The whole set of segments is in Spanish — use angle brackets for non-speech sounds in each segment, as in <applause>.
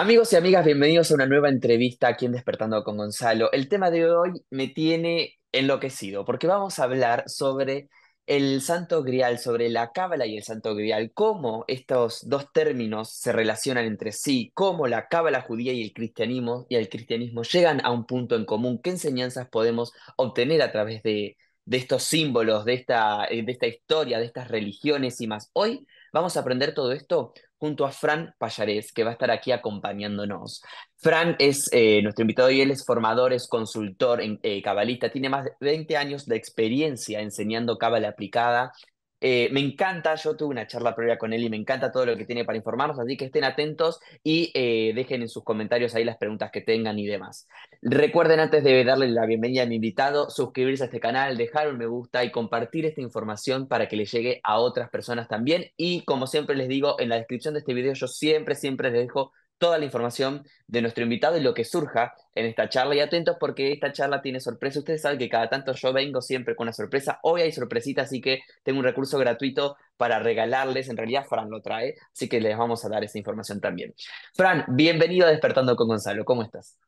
Amigos y amigas, bienvenidos a una nueva entrevista aquí en Despertando con Gonzalo. El tema de hoy me tiene enloquecido porque vamos a hablar sobre el Santo Grial, sobre la Cábala y el Santo Grial, cómo estos dos términos se relacionan entre sí, cómo la Cábala judía y el cristianismo y el cristianismo llegan a un punto en común, qué enseñanzas podemos obtener a través de, estos símbolos, de esta, eh, de esta historia, de estas religiones y más. Hoy vamos a aprender todo esto junto a Fran Pallarés, que va a estar aquí acompañándonos. Fran es eh, nuestro invitado y él es formador, es consultor, en, eh, cabalista, tiene más de 20 años de experiencia enseñando cábala aplicada eh, me encanta, yo tuve una charla previa con él y me encanta todo lo que tiene para informarnos, así que estén atentos y eh, dejen en sus comentarios ahí las preguntas que tengan y demás. Recuerden antes de darle la bienvenida a mi invitado, suscribirse a este canal, dejar un me gusta y compartir esta información para que le llegue a otras personas también. Y como siempre les digo, en la descripción de este video yo siempre, siempre les dejo toda la información de nuestro invitado y lo que surja en esta charla. Y atentos porque esta charla tiene sorpresa. Ustedes saben que cada tanto yo vengo siempre con una sorpresa. Hoy hay sorpresita, así que tengo un recurso gratuito para regalarles. En realidad, Fran lo trae, así que les vamos a dar esa información también. Fran, bienvenido a Despertando con Gonzalo. ¿Cómo estás?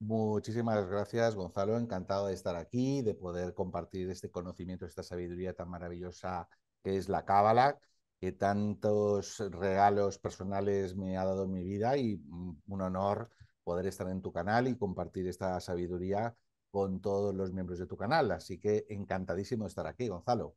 Muchísimas gracias, Gonzalo. Encantado de estar aquí, de poder compartir este conocimiento, esta sabiduría tan maravillosa que es la cábala que tantos regalos personales me ha dado en mi vida y mm, un honor poder estar en tu canal y compartir esta sabiduría con todos los miembros de tu canal. Así que encantadísimo de estar aquí, Gonzalo.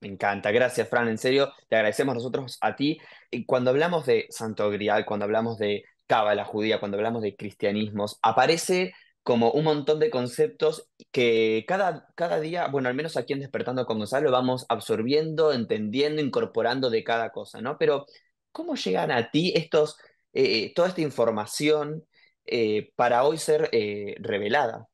Me encanta, gracias Fran, en serio, te agradecemos nosotros a ti. Y cuando hablamos de Santo Grial, cuando hablamos de Cábala judía, cuando hablamos de cristianismos, aparece como un montón de conceptos que cada, día, bueno, al menos aquí en Despertando con Gonzalo, vamos absorbiendo, entendiendo, incorporando de cada cosa, ¿no? Pero, ¿cómo llegan a ti estos, eh, toda esta información eh, para hoy ser eh, revelada?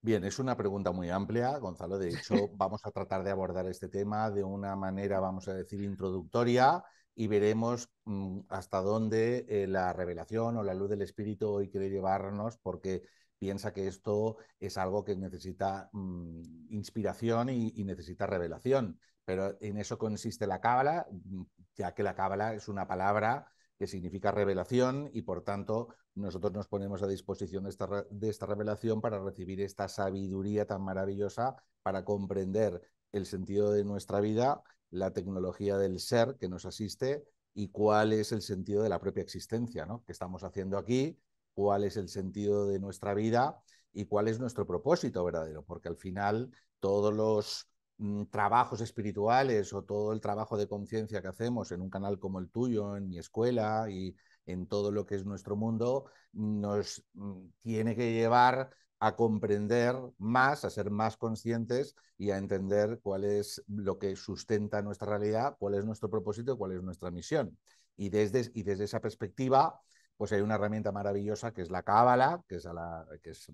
Bien, es una pregunta muy amplia, Gonzalo. De <laughs> hecho, vamos a tratar de abordar este tema de una manera, vamos a decir, introductoria y veremos mm, hasta dónde eh, la revelación o la luz del Espíritu hoy quiere llevarnos, porque piensa que esto es algo que necesita mm, inspiración y, necesita revelación. Pero en eso consiste la cábala, mm, ya que la cábala es una palabra que significa revelación y por tanto nosotros nos ponemos a disposición de esta, de esta revelación para recibir esta sabiduría tan maravillosa para comprender el sentido de nuestra vida la tecnología del ser que nos asiste y cuál es el sentido de la propia existencia, ¿no? ¿Qué estamos haciendo aquí? ¿Cuál es el sentido de nuestra vida? ¿Y cuál es nuestro propósito verdadero? Porque al final todos los mm, trabajos espirituales o todo el trabajo de conciencia que hacemos en un canal como el tuyo, en mi escuela y en todo lo que es nuestro mundo, nos mm, tiene que llevar a comprender más, a ser más conscientes y a entender cuál es lo que sustenta nuestra realidad, cuál es nuestro propósito, cuál es nuestra misión. Y desde, y desde esa perspectiva, pues hay una herramienta maravillosa que es la cábala, que es, la, que es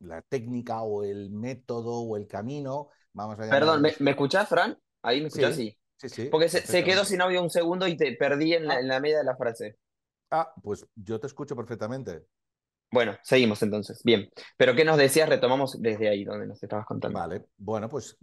la, técnica o el método o el camino. Vamos a Perdón, ¿me, escuchas, escuchás, Fran? Ahí me escuchas, sí. Sí, Porque se, quedó sin audio un segundo y te perdí en la, ah. en la media de la frase. Ah, pues yo te escucho perfectamente. Bueno, seguimos entonces. Bien. Pero ¿qué nos decías? Retomamos desde ahí donde nos estabas contando. Vale. Bueno, pues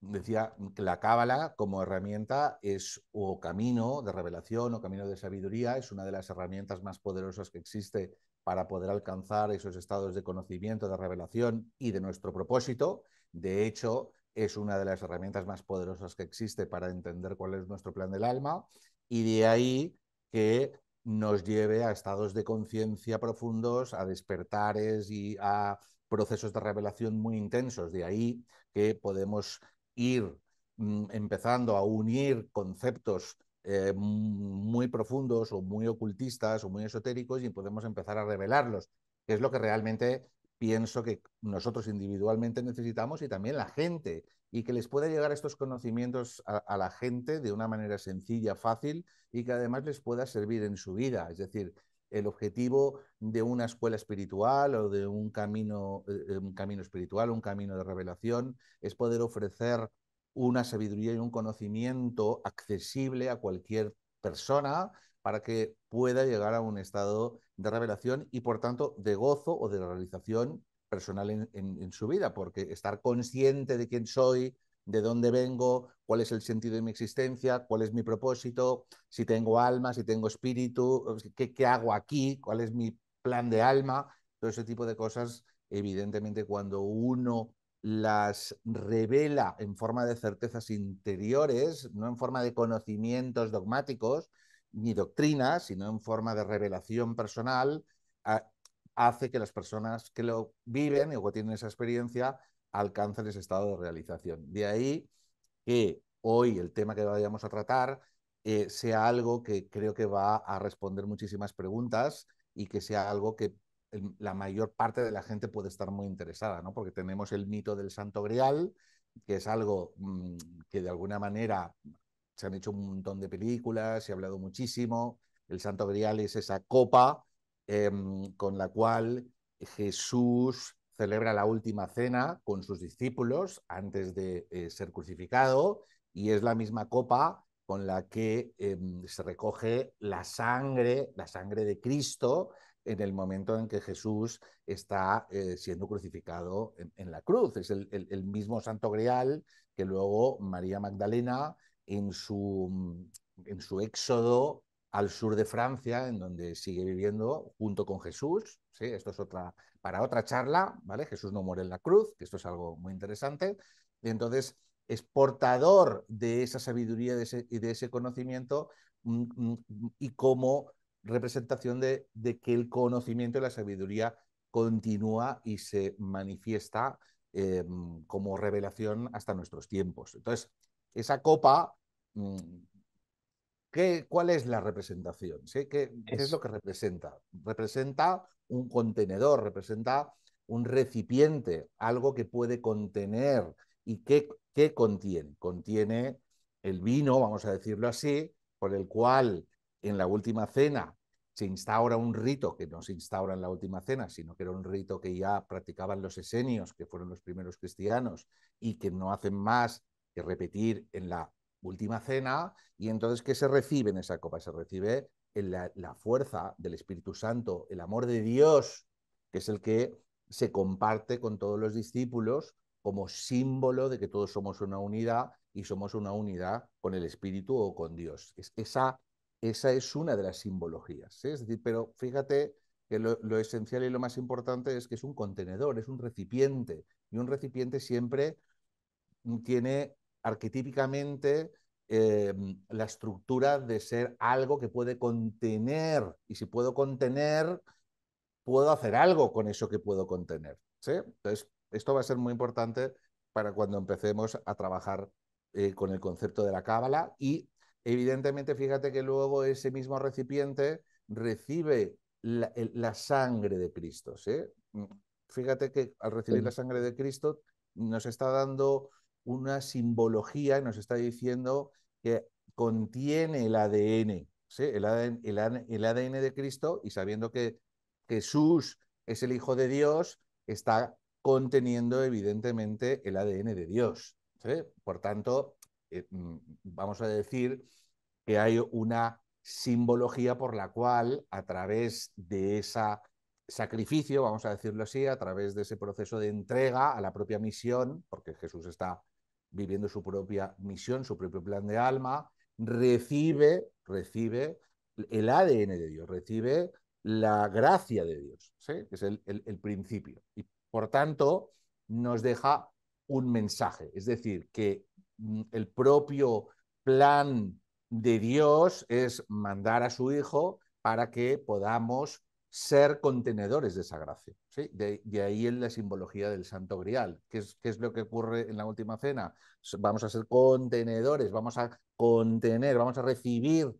decía que la cábala como herramienta es o camino de revelación o camino de sabiduría, es una de las herramientas más poderosas que existe para poder alcanzar esos estados de conocimiento, de revelación y de nuestro propósito. De hecho, es una de las herramientas más poderosas que existe para entender cuál es nuestro plan del alma y de ahí que nos lleve a estados de conciencia profundos, a despertares y a procesos de revelación muy intensos. De ahí que podemos ir mm, empezando a unir conceptos eh, muy profundos o muy ocultistas o muy esotéricos y podemos empezar a revelarlos, que es lo que realmente pienso que nosotros individualmente necesitamos y también la gente, y que les pueda llegar estos conocimientos a, la gente de una manera sencilla, fácil, y que además les pueda servir en su vida. Es decir, el objetivo de una escuela espiritual o de un camino, eh, un camino espiritual, un camino de revelación, es poder ofrecer una sabiduría y un conocimiento accesible a cualquier persona para que pueda llegar a un estado de revelación y por tanto de gozo o de realización personal en, su vida, porque estar consciente de quién soy, de dónde vengo, cuál es el sentido de mi existencia, cuál es mi propósito, si tengo alma, si tengo espíritu, qué, qué hago aquí, cuál es mi plan de alma, todo ese tipo de cosas, evidentemente cuando uno las revela en forma de certezas interiores, no en forma de conocimientos dogmáticos, ni doctrina, sino en forma de revelación personal, ah, hace que las personas que lo viven o que tienen esa experiencia alcancen ese estado de realización. De ahí que hoy el tema que vayamos a tratar eh, sea algo que creo que va a responder muchísimas preguntas y que sea algo que la mayor parte de la gente puede estar muy interesada, ¿no? Porque tenemos el mito del santo grial, que es algo mm, que de alguna manera se han hecho un montón de películas, se ha hablado muchísimo. El Santo Grial es esa copa em, con la cual Jesús celebra la última cena con sus discípulos antes de eh, ser crucificado y es la misma copa con la que em, se recoge la sangre, la sangre de Cristo en el momento en que Jesús está eh, siendo crucificado en, la cruz. Es el, mismo santo grial que luego María Magdalena en su, mm, en su éxodo al sur de Francia, en donde sigue viviendo junto con Jesús. ¿sí? Esto es otra, para otra charla, ¿vale? Jesús no muere en la cruz, que esto es algo muy interesante. Y entonces es portador de esa sabiduría y de, ese, conocimiento mm, mm, y como representación de, que el conocimiento y la sabiduría continúa y se manifiesta eh, como revelación hasta nuestros tiempos. Entonces, esa copa, mm, ¿qué, ¿cuál es la representación? ¿Qué, es lo que representa? Representa un contenedor, representa un recipiente, algo que puede contener. ¿Y qué, qué contiene? Contiene el vino, vamos a decirlo así, por el cual en la última cena se instaura un rito que no se instaura en la última cena, sino que era un rito que ya practicaban los esenios, que fueron los primeros cristianos, y que no hacen más que repetir en la última cena. Y entonces, ¿qué se recibe en esa copa? Se recibe la, fuerza del Espíritu Santo, el amor de Dios, que es el que se comparte con todos los discípulos como símbolo de que todos somos una unidad y somos una unidad con el Espíritu o con Dios. esa, esa es una de las simbologías. Es decir, pero fíjate que lo, lo, esencial y lo más importante es que es un contenedor, es un recipiente, y un recipiente siempre tiene arquetípicamente eh, la estructura de ser algo que puede contener. Y si puedo contener, puedo hacer algo con eso que puedo contener. Entonces, esto va a ser muy importante para cuando empecemos a trabajar eh, con el concepto de la cábala. Y evidentemente, fíjate que luego ese mismo recipiente recibe la, sangre de Cristo. Mm, fíjate que al recibir la sangre de Cristo nos está dando una simbología que nos está diciendo que contiene el ADN, el, ADN de Cristo, y sabiendo que Jesús es el Hijo de Dios, está conteniendo evidentemente el ADN de Dios. Por tanto, eh, mm, vamos a decir que hay una simbología por la cual a través de ese sacrificio, vamos a decirlo así, a través de ese proceso de entrega a la propia misión, porque Jesús está viviendo su propia misión, su propio plan de alma, recibe, recibe el ADN de Dios, recibe la gracia de Dios, que es el principio. Y por tanto, nos deja un mensaje, es decir, que mm, el propio plan de Dios es mandar a su Hijo para que podamos ser contenedores de esa gracia. ¿sí? De, ahí en la simbología del santo grial. que es, lo que ocurre en la última cena? Vamos a ser contenedores, vamos a contener, vamos a recibir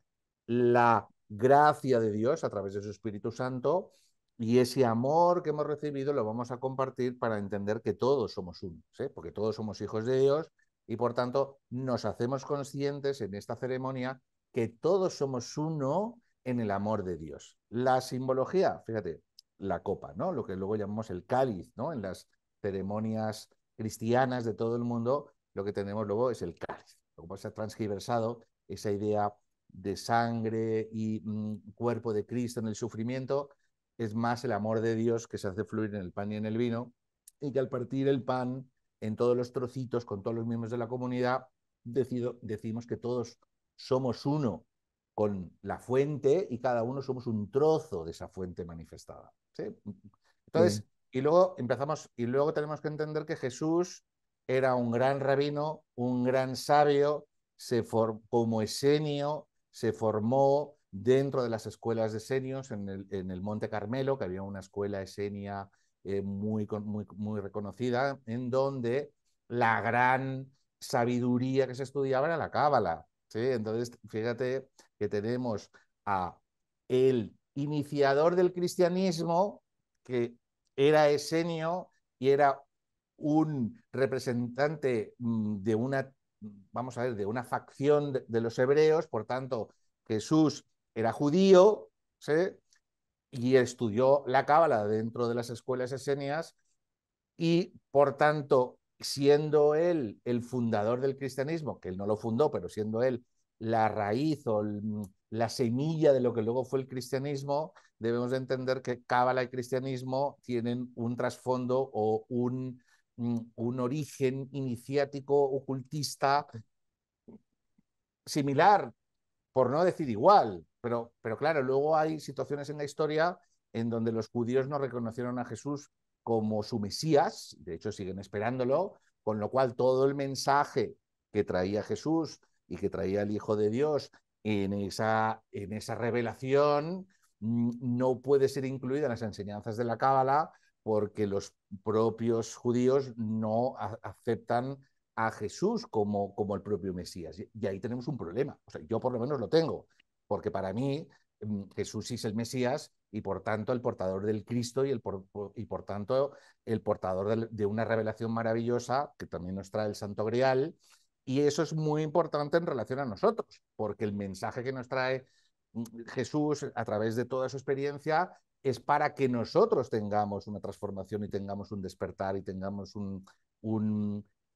la gracia de Dios a través de su Espíritu Santo y ese amor que hemos recibido lo vamos a compartir para entender que todos somos uno, porque todos somos hijos de Dios y por tanto nos hacemos conscientes en esta ceremonia que todos somos uno en el amor de Dios. La simbología, fíjate, la copa, ¿no? Lo que luego llamamos el cáliz, ¿no? En las ceremonias cristianas de todo el mundo, lo que tenemos luego es el cáliz. Como se ha transgiversado esa idea de sangre y mm, cuerpo de Cristo en el sufrimiento, es más el amor de Dios que se hace fluir en el pan y en el vino, y que al partir el pan en todos los trocitos con todos los miembros de la comunidad, decimos que todos somos uno con la fuente y cada uno somos un trozo de esa fuente manifestada. ¿sí? Entonces, y luego empezamos, y luego tenemos que entender que Jesús era un gran rabino, un gran sabio, se como esenio, se formó dentro de las escuelas de esenios en el, Monte Carmelo, que había una escuela esenia eh, muy, muy, muy reconocida, en donde la gran sabiduría que se estudiaba era la cábala. ¿sí? Entonces, fíjate que tenemos a el iniciador del cristianismo, que era esenio y era un representante mm, de una, vamos a ver, de una facción de, los hebreos, por tanto, Jesús era judío y estudió la cábala dentro de las escuelas esenias y, por tanto, siendo él el fundador del cristianismo, que él no lo fundó, pero siendo él la raíz o mm, la semilla de lo que luego fue el cristianismo, debemos entender que Cábala y cristianismo tienen un trasfondo o un, mm, un origen iniciático ocultista similar, por no decir igual, pero, pero claro, luego hay situaciones en la historia en donde los judíos no reconocieron a Jesús como su Mesías, de hecho siguen esperándolo, con lo cual todo el mensaje que traía Jesús y que traía el Hijo de Dios en esa, en esa revelación mm, no puede ser incluida en las enseñanzas de la Cábala porque los propios judíos no aceptan a Jesús como, como el propio Mesías. Y, ahí tenemos un problema. O sea, yo por lo menos lo tengo, porque para mí mm, Jesús es el Mesías y por tanto el portador del Cristo y, el por, y por tanto el portador de una revelación maravillosa que también nos trae el Santo Grial y eso es muy importante en relación a nosotros, porque el mensaje que nos trae mm, Jesús a través de toda su experiencia es para que nosotros tengamos una transformación y tengamos un despertar y tengamos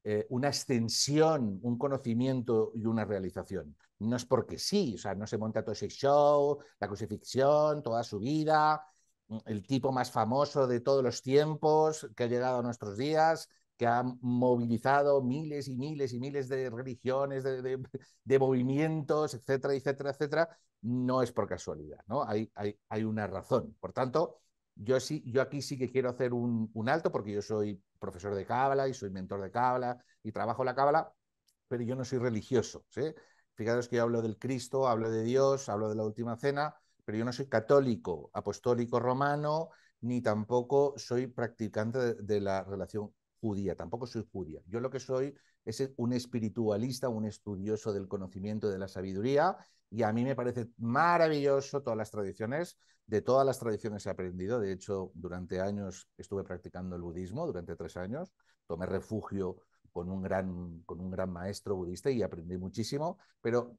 eh, una extensión, un conocimiento y una realización. No es porque sí, o sea, no se monta todo ese show, la crucifixión, toda su vida, mm, el tipo más famoso de todos los tiempos que ha llegado a nuestros días, que ha movilizado miles y miles y miles de religiones, de, movimientos, etcétera, etcétera, etcétera, no es por casualidad, ¿no? Hay, hay, una razón. Por tanto, yo, sí, yo aquí sí que quiero hacer un, alto porque yo soy profesor de cábala y soy mentor de cábala y trabajo la cábala, pero yo no soy religioso, ¿sí? Fijaros que yo hablo del Cristo, hablo de Dios, hablo de la última cena, pero yo no soy católico, apostólico romano, ni tampoco soy practicante de la relación judía, tampoco soy judía. Yo lo que soy es un espiritualista, un estudioso del conocimiento de la sabiduría, y a mí me parece maravilloso todas las tradiciones, de todas las tradiciones he aprendido, de hecho, durante años estuve practicando el budismo, durante tres años, tomé refugio con un gran, con un gran maestro budista y aprendí muchísimo, pero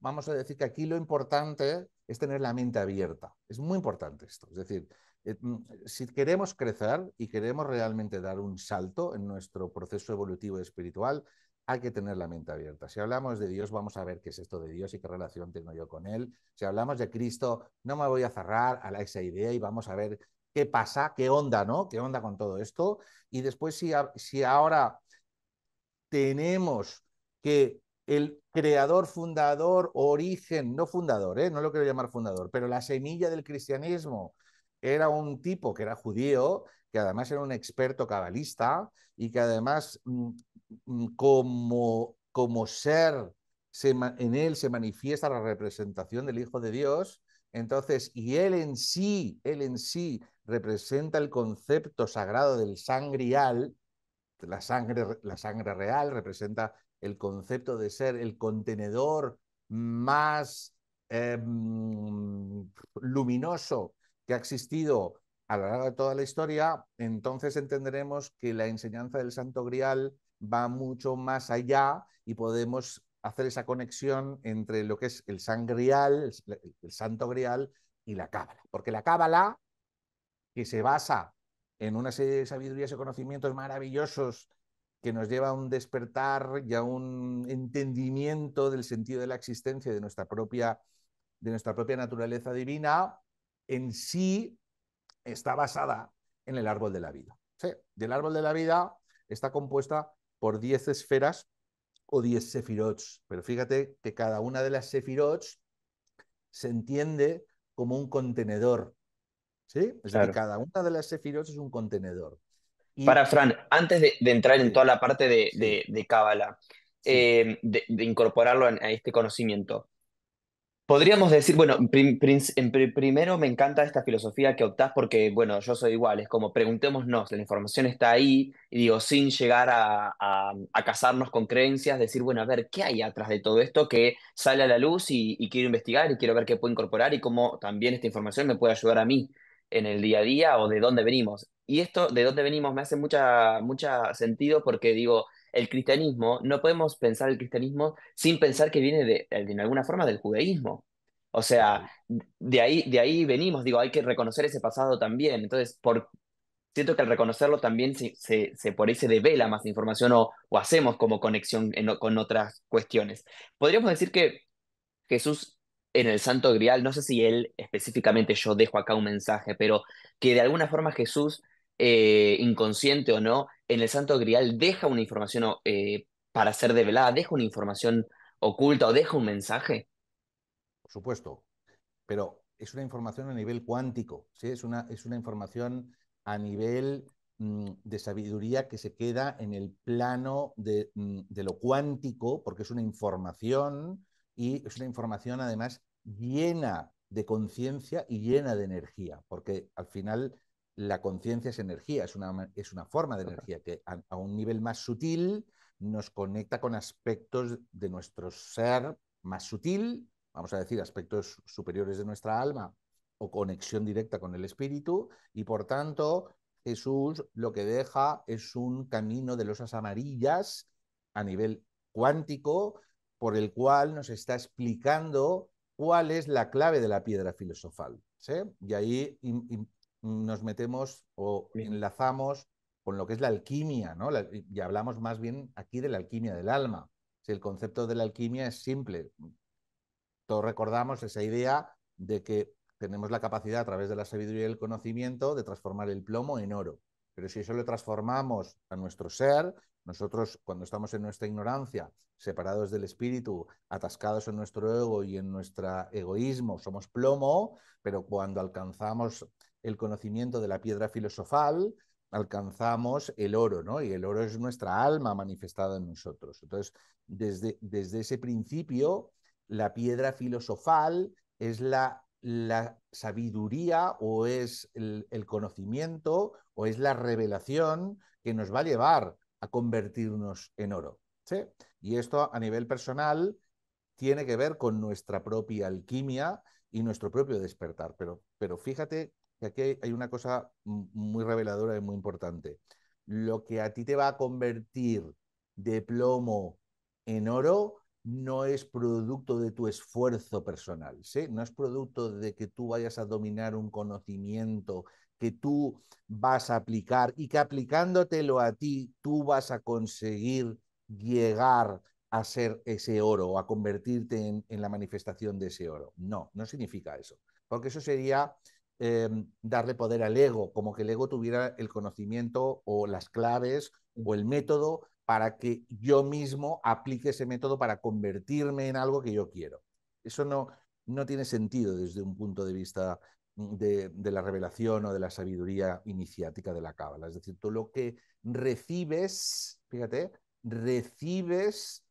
vamos a decir que aquí lo importante es tener la mente abierta, es muy importante esto, es decir, eh, mm, si queremos crecer y queremos realmente dar un salto en nuestro proceso evolutivo espiritual, hay que tener la mente abierta. Si hablamos de Dios, vamos a ver qué es esto de Dios y qué relación tengo yo con Él. Si hablamos de Cristo, no me voy a cerrar a esa idea y vamos a ver qué pasa, qué onda, ¿no? ¿Qué onda con todo esto? Y después, si, si ahora tenemos que el creador, fundador, origen, no fundador, ¿eh? no lo quiero llamar fundador, pero la semilla del cristianismo, era un tipo que era judío, que además era un experto cabalista y que además mm, mm, como, como ser en él se manifiesta la representación del Hijo de Dios, entonces, y él en sí, él en sí representa el concepto sagrado del sangrial, la sangre, la sangre real representa el concepto de ser el contenedor más eh, mm, luminoso que ha existido a lo largo de toda la historia, entonces entenderemos que la enseñanza del Santo Grial va mucho más allá y podemos hacer esa conexión entre lo que es el sangrial, el, santo grial y la cábala. Porque la cábala, que se basa en una serie de sabidurías y conocimientos maravillosos que nos lleva a un despertar y a un entendimiento del sentido de la existencia de nuestra propia, de nuestra propia naturaleza divina, en sí está basada en el árbol de la vida. ¿sí? el árbol de la vida está compuesta por 10 esferas o 10 sefirots. Pero fíjate que cada una de las sefirots se entiende como un contenedor. ¿sí? cada una de las sefirots es un contenedor. Para Fran, antes de, entrar en toda la parte de, eh, de, de incorporarlo a este conocimiento, Podríamos decir, bueno, primero me encanta esta filosofía que optás porque, bueno, yo soy igual, es como preguntémonos, la información está ahí, y digo, sin llegar a, casarnos con creencias, decir, bueno, a ver, ¿qué hay atrás de todo esto que sale a la luz y, quiero investigar y quiero ver qué puedo incorporar y cómo también esta información me puede ayudar a mí en el día a día o de dónde venimos? Y esto de dónde venimos me hace mucha, mucha sentido porque digo, el cristianismo, no podemos pensar el cristianismo sin pensar que viene de, en eh, alguna forma del judaísmo. O sea, de ahí, de ahí venimos, digo, hay que reconocer ese pasado también. Entonces, por, siento que al reconocerlo también se, se, por ahí se devela más información o, o hacemos como conexión con otras cuestiones. Podríamos decir que Jesús en el Santo Grial, no sé si él específicamente yo dejo acá un mensaje, pero que de alguna forma Jesús eh, inconsciente o no, en el Santo Grial deja una información eh, para ser develada, deja una información oculta o deja un mensaje? Por supuesto, pero es una información a nivel cuántico, es, una, es una información a nivel mm, de sabiduría que se queda en el plano de, mm, de, lo cuántico, porque es una información y es una información además llena de conciencia y llena de energía, porque al final la conciencia es energía, es una, es una forma de energía que a, un nivel más sutil nos conecta con aspectos de nuestro ser más sutil, vamos a decir, aspectos superiores de nuestra alma o conexión directa con el espíritu, y por tanto Jesús lo que deja es un camino de losas amarillas a nivel cuántico por el cual nos está explicando cuál es la clave de la piedra filosofal. Y ahí nos metemos o enlazamos con lo que es la alquimia, ¿no? y hablamos más bien aquí de la alquimia del alma. Si el concepto de la alquimia es simple, todos recordamos esa idea de que tenemos la capacidad a través de la sabiduría y el conocimiento de transformar el plomo en oro. Pero si eso lo transformamos a nuestro ser, nosotros cuando estamos en nuestra ignorancia, separados del espíritu, atascados en nuestro ego y en nuestro egoísmo, somos plomo, pero cuando alcanzamos el conocimiento de la piedra filosofal, alcanzamos el oro, ¿no? Y el oro es nuestra alma manifestada en nosotros. Entonces, desde, desde ese principio, la piedra filosofal es la, la sabiduría o es el, conocimiento o es la revelación que nos va a llevar a convertirnos en oro. ¿sí? Y esto a nivel personal tiene que ver con nuestra propia alquimia y nuestro propio despertar. Pero, pero fíjate aquí hay una cosa muy reveladora y muy importante. Lo que a ti te va a convertir de plomo en oro no es producto de tu esfuerzo personal, ¿sí? no es producto de que tú vayas a dominar un conocimiento que tú vas a aplicar y que aplicándotelo a ti, tú vas a conseguir llegar a ser ese oro, o a convertirte en la manifestación de ese oro. No, no significa eso, porque eso sería Em, darle poder al ego, como que el ego tuviera el conocimiento o las claves o el método para que yo mismo aplique ese método para convertirme en algo que yo quiero. Eso no, no tiene sentido desde un punto de vista mm, de, de, la revelación o de la sabiduría iniciática de la cábala. Es decir, tú lo que recibes, fíjate, recibes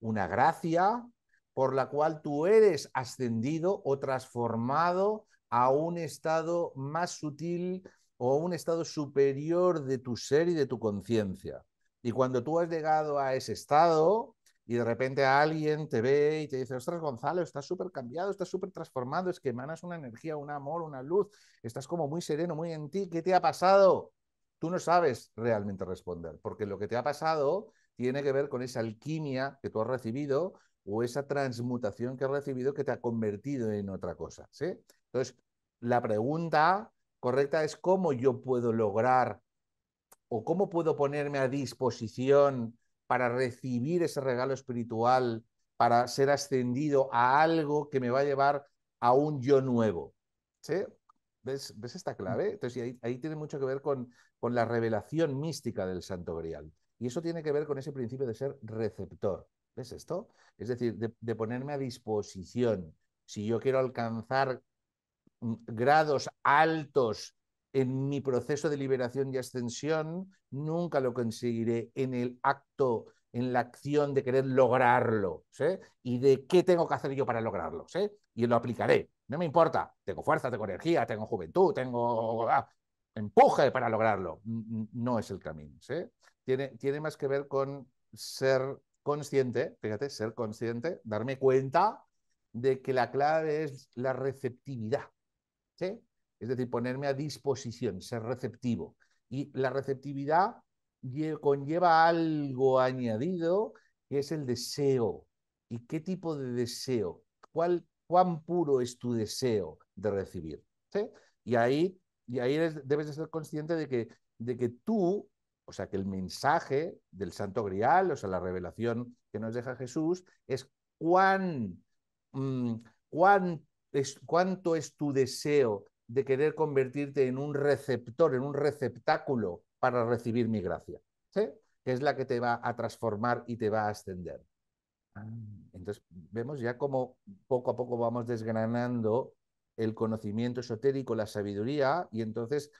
una gracia por la cual tú eres ascendido o transformado a un estado más sutil o un estado superior de tu ser y de tu conciencia. Y cuando tú has llegado a ese estado y de repente alguien te ve y te dice, ostras, Gonzalo, estás súper cambiado, estás súper transformado, es que emanas una energía, un amor, una luz, estás como muy sereno, muy en ti, ¿qué te ha pasado? Tú no sabes realmente responder, porque lo que te ha pasado tiene que ver con esa alquimia que tú has recibido o esa transmutación que has recibido que te ha convertido en otra cosa, Entonces, la pregunta correcta es cómo yo puedo lograr o cómo puedo ponerme a disposición para recibir ese regalo espiritual, para ser ascendido a algo que me va a llevar a un yo nuevo. ¿Sí? ¿Ves, esta clave? Entonces, ahí, tiene mucho que ver con, con la revelación mística del Santo Grial. Y eso tiene que ver con ese principio de ser receptor. ¿Ves esto? Es decir, de ponerme a disposición. Si yo quiero alcanzar grados altos en mi proceso de liberación y ascensión, nunca lo conseguiré en el acto, en la acción de querer lograrlo. ¿Y de qué tengo que hacer yo para lograrlo? ¿sí? Y lo aplicaré. No me importa. Tengo fuerza, tengo energía, tengo juventud, tengo ah, empuje para lograrlo. No es el camino. ¿sí? Tiene, tiene más que ver con ser consciente, fíjate, ser consciente, darme cuenta de que la clave es la receptividad es decir, ponerme a disposición, ser receptivo. Y la receptividad conlleva algo añadido, que es el deseo. ¿Y qué tipo de deseo? ¿Cuál, ¿Cuán puro es tu deseo de recibir? Y ahí, y ahí debes de ser consciente de que, de que tú, o sea, que el mensaje del Santo Grial, o sea, la revelación que nos deja Jesús, es cuán, mm, cuán cuánto es tu deseo de querer convertirte en un receptor, en un receptáculo para recibir mi gracia, que es la que te va a transformar y te va a ascender. Ah, entonces vemos ya cómo poco a poco vamos desgranando el conocimiento esotérico, la sabiduría, y entonces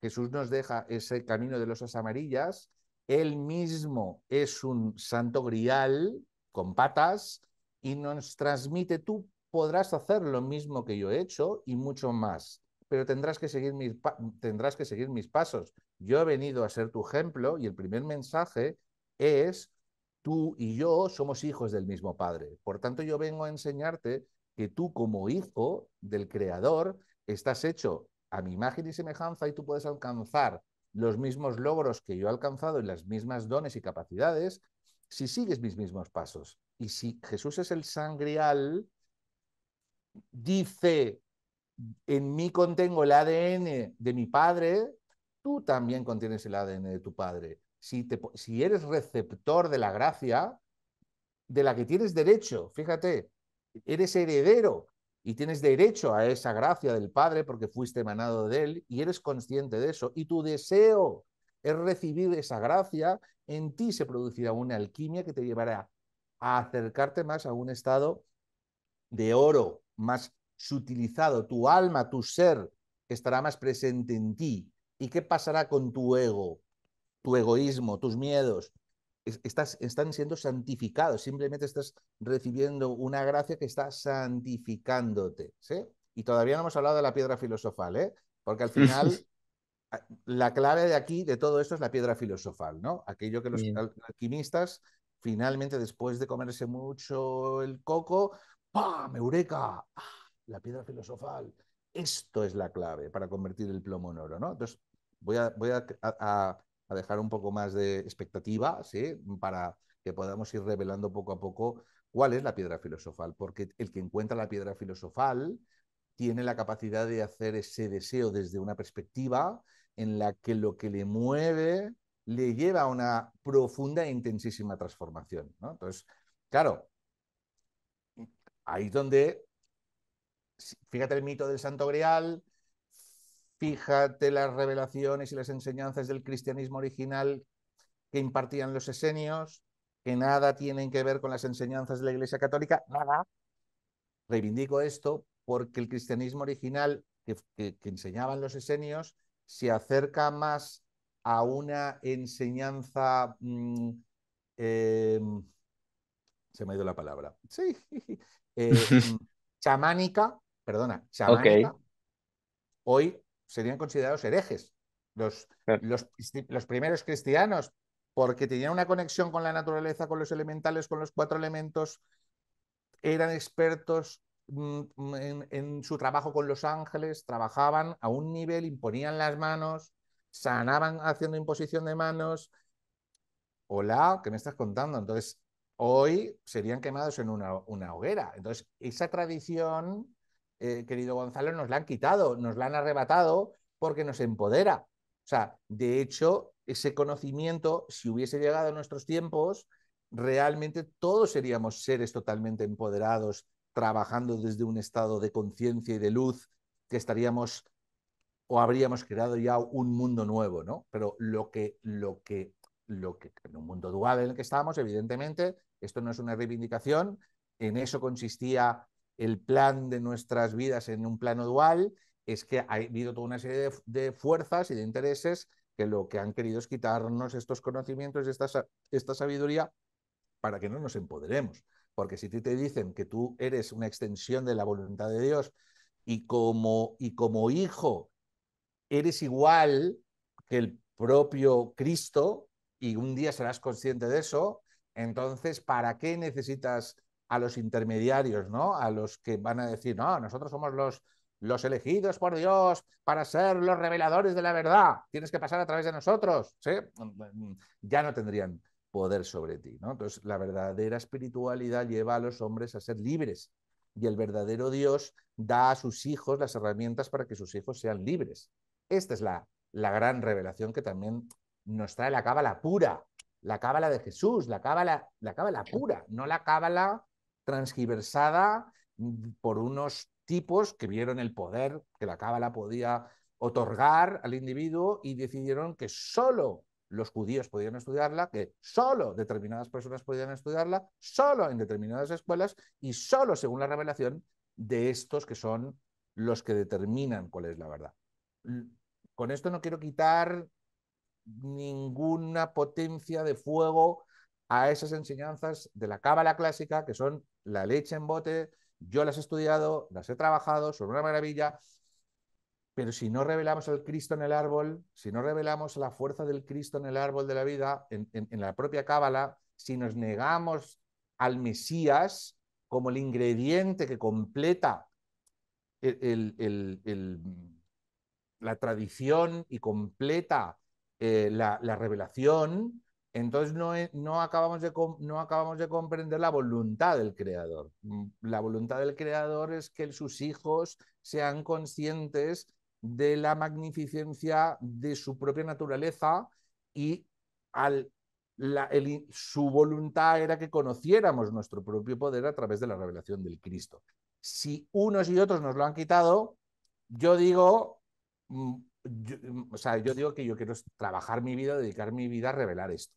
Jesús nos deja ese camino de losas amarillas. Él mismo es un santo grial con patas y nos transmite tú podrás hacer lo mismo que yo he hecho y mucho más, pero tendrás que seguir mis, tendrás que seguir mis pasos. Yo he venido a ser tu ejemplo y el primer mensaje es, tú y yo somos hijos del mismo Padre. Por tanto, yo vengo a enseñarte que tú como hijo del Creador estás hecho a mi imagen y semejanza y tú puedes alcanzar los mismos logros que yo he alcanzado y las mismas dones y capacidades si sigues mis mismos pasos. Y si Jesús es el sangrial, dice, en mí contengo el ADN de mi padre, tú también contienes el ADN de tu padre. Si, si eres receptor de la gracia, de la que tienes derecho, fíjate, eres heredero y tienes derecho a esa gracia del Padre porque fuiste emanado de Él y eres consciente de eso. Y tu deseo es recibir esa gracia, en ti se producirá una alquimia que te llevará a acercarte más a un estado de oro, más sutilizado, tu alma, tu ser estará más presente en ti. ¿Y qué pasará con tu ego, tu egoísmo, tus miedos? Estás, están siendo santificados, simplemente estás recibiendo una gracia que está santificándote. ¿sí? Y todavía no hemos hablado de la piedra filosofal, ¿eh? porque al final <laughs> la clave de aquí, de todo esto, es la piedra filosofal, ¿no? aquello que los alquimistas finalmente después de comerse mucho el coco, ¡Pam! ¡Eureka! ¡Ah! La piedra filosofal. Esto es la clave para convertir el plomo en oro, ¿no? Entonces, voy a, voy a, dejar un poco más de expectativa, ¿sí? Para que podamos ir revelando poco a poco cuál es la piedra filosofal, porque el que encuentra la piedra filosofal tiene la capacidad de hacer ese deseo desde una perspectiva en la que lo que le mueve le lleva a una profunda e intensísima transformación, ¿no? Entonces, claro, Ahí es donde, fíjate el mito del Santo Grial, fíjate las revelaciones y las enseñanzas del cristianismo original que impartían los esenios, que nada tienen que ver con las enseñanzas de la Iglesia Católica, nada. Reivindico esto porque el cristianismo original que, enseñaban los esenios se acerca más a una enseñanza, mm, em, se me ha ido la palabra, sí, eh, mm, chamánica, perdona, chamánica, hoy serían considerados herejes, los, los, primeros cristianos, porque tenían una conexión con la naturaleza, con los elementales, con los cuatro elementos, eran expertos mm, mm, en, en su trabajo con los ángeles, trabajaban a un nivel, imponían las manos, sanaban haciendo imposición de manos. Hola, ¿qué me estás contando? Entonces, hoy serían quemados en una, hoguera. Entonces, esa tradición, eh, querido Gonzalo, nos la han quitado, nos la han arrebatado porque nos empodera. O sea, de hecho, ese conocimiento, si hubiese llegado a nuestros tiempos, realmente todos seríamos seres totalmente empoderados, trabajando desde un estado de conciencia y de luz, que estaríamos o habríamos creado ya un mundo nuevo, ¿no? Pero lo que, lo que lo que en un mundo dual en el que estamos, evidentemente, esto no es una reivindicación, en eso consistía el plan de nuestras vidas en un plano dual, es que ha habido toda una serie de, fuerzas y de intereses que lo que han querido es quitarnos estos conocimientos y esta, esta sabiduría para que no nos empoderemos. Porque si te dicen que tú eres una extensión de la voluntad de Dios y como, y como hijo eres igual que el propio Cristo, y un día serás consciente de eso, entonces, ¿para qué necesitas a los intermediarios, ¿no? A los que van a decir, no, nosotros somos los, los elegidos por Dios para ser los reveladores de la verdad, tienes que pasar a través de nosotros, ¿sí? Ya no tendrían poder sobre ti, ¿no? Entonces, la verdadera espiritualidad lleva a los hombres a ser libres y el verdadero Dios da a sus hijos las herramientas para que sus hijos sean libres. Esta es la, la gran revelación que también nos trae la cábala pura, la cábala de Jesús, la cábala, la cábala pura, no la cábala transgiversada por unos tipos que vieron el poder que la cábala podía otorgar al individuo y decidieron que solo los judíos podían estudiarla, que solo determinadas personas podían estudiarla, solo en determinadas escuelas y solo según la revelación de estos que son los que determinan cuál es la verdad. Con esto no quiero quitar ninguna potencia de fuego a esas enseñanzas de la cábala clásica, que son la leche en bote. Yo las he estudiado, las he trabajado, son una maravilla. Pero si no revelamos al Cristo en el árbol, si no revelamos la fuerza del Cristo en el árbol de la vida, en, la propia cábala, si nos negamos al Mesías como el ingrediente que completa el, la tradición y completa eh, la, revelación, entonces no, no, acabamos de no acabamos de comprender la voluntad del creador. Mm, la voluntad del creador es que sus hijos sean conscientes de la magnificencia de su propia naturaleza y al, su voluntad era que conociéramos nuestro propio poder a través de la revelación del Cristo. Si unos y otros nos lo han quitado, yo digo, mm, Mm, o sea, yo digo que yo quiero trabajar mi vida, dedicar mi vida a revelar esto.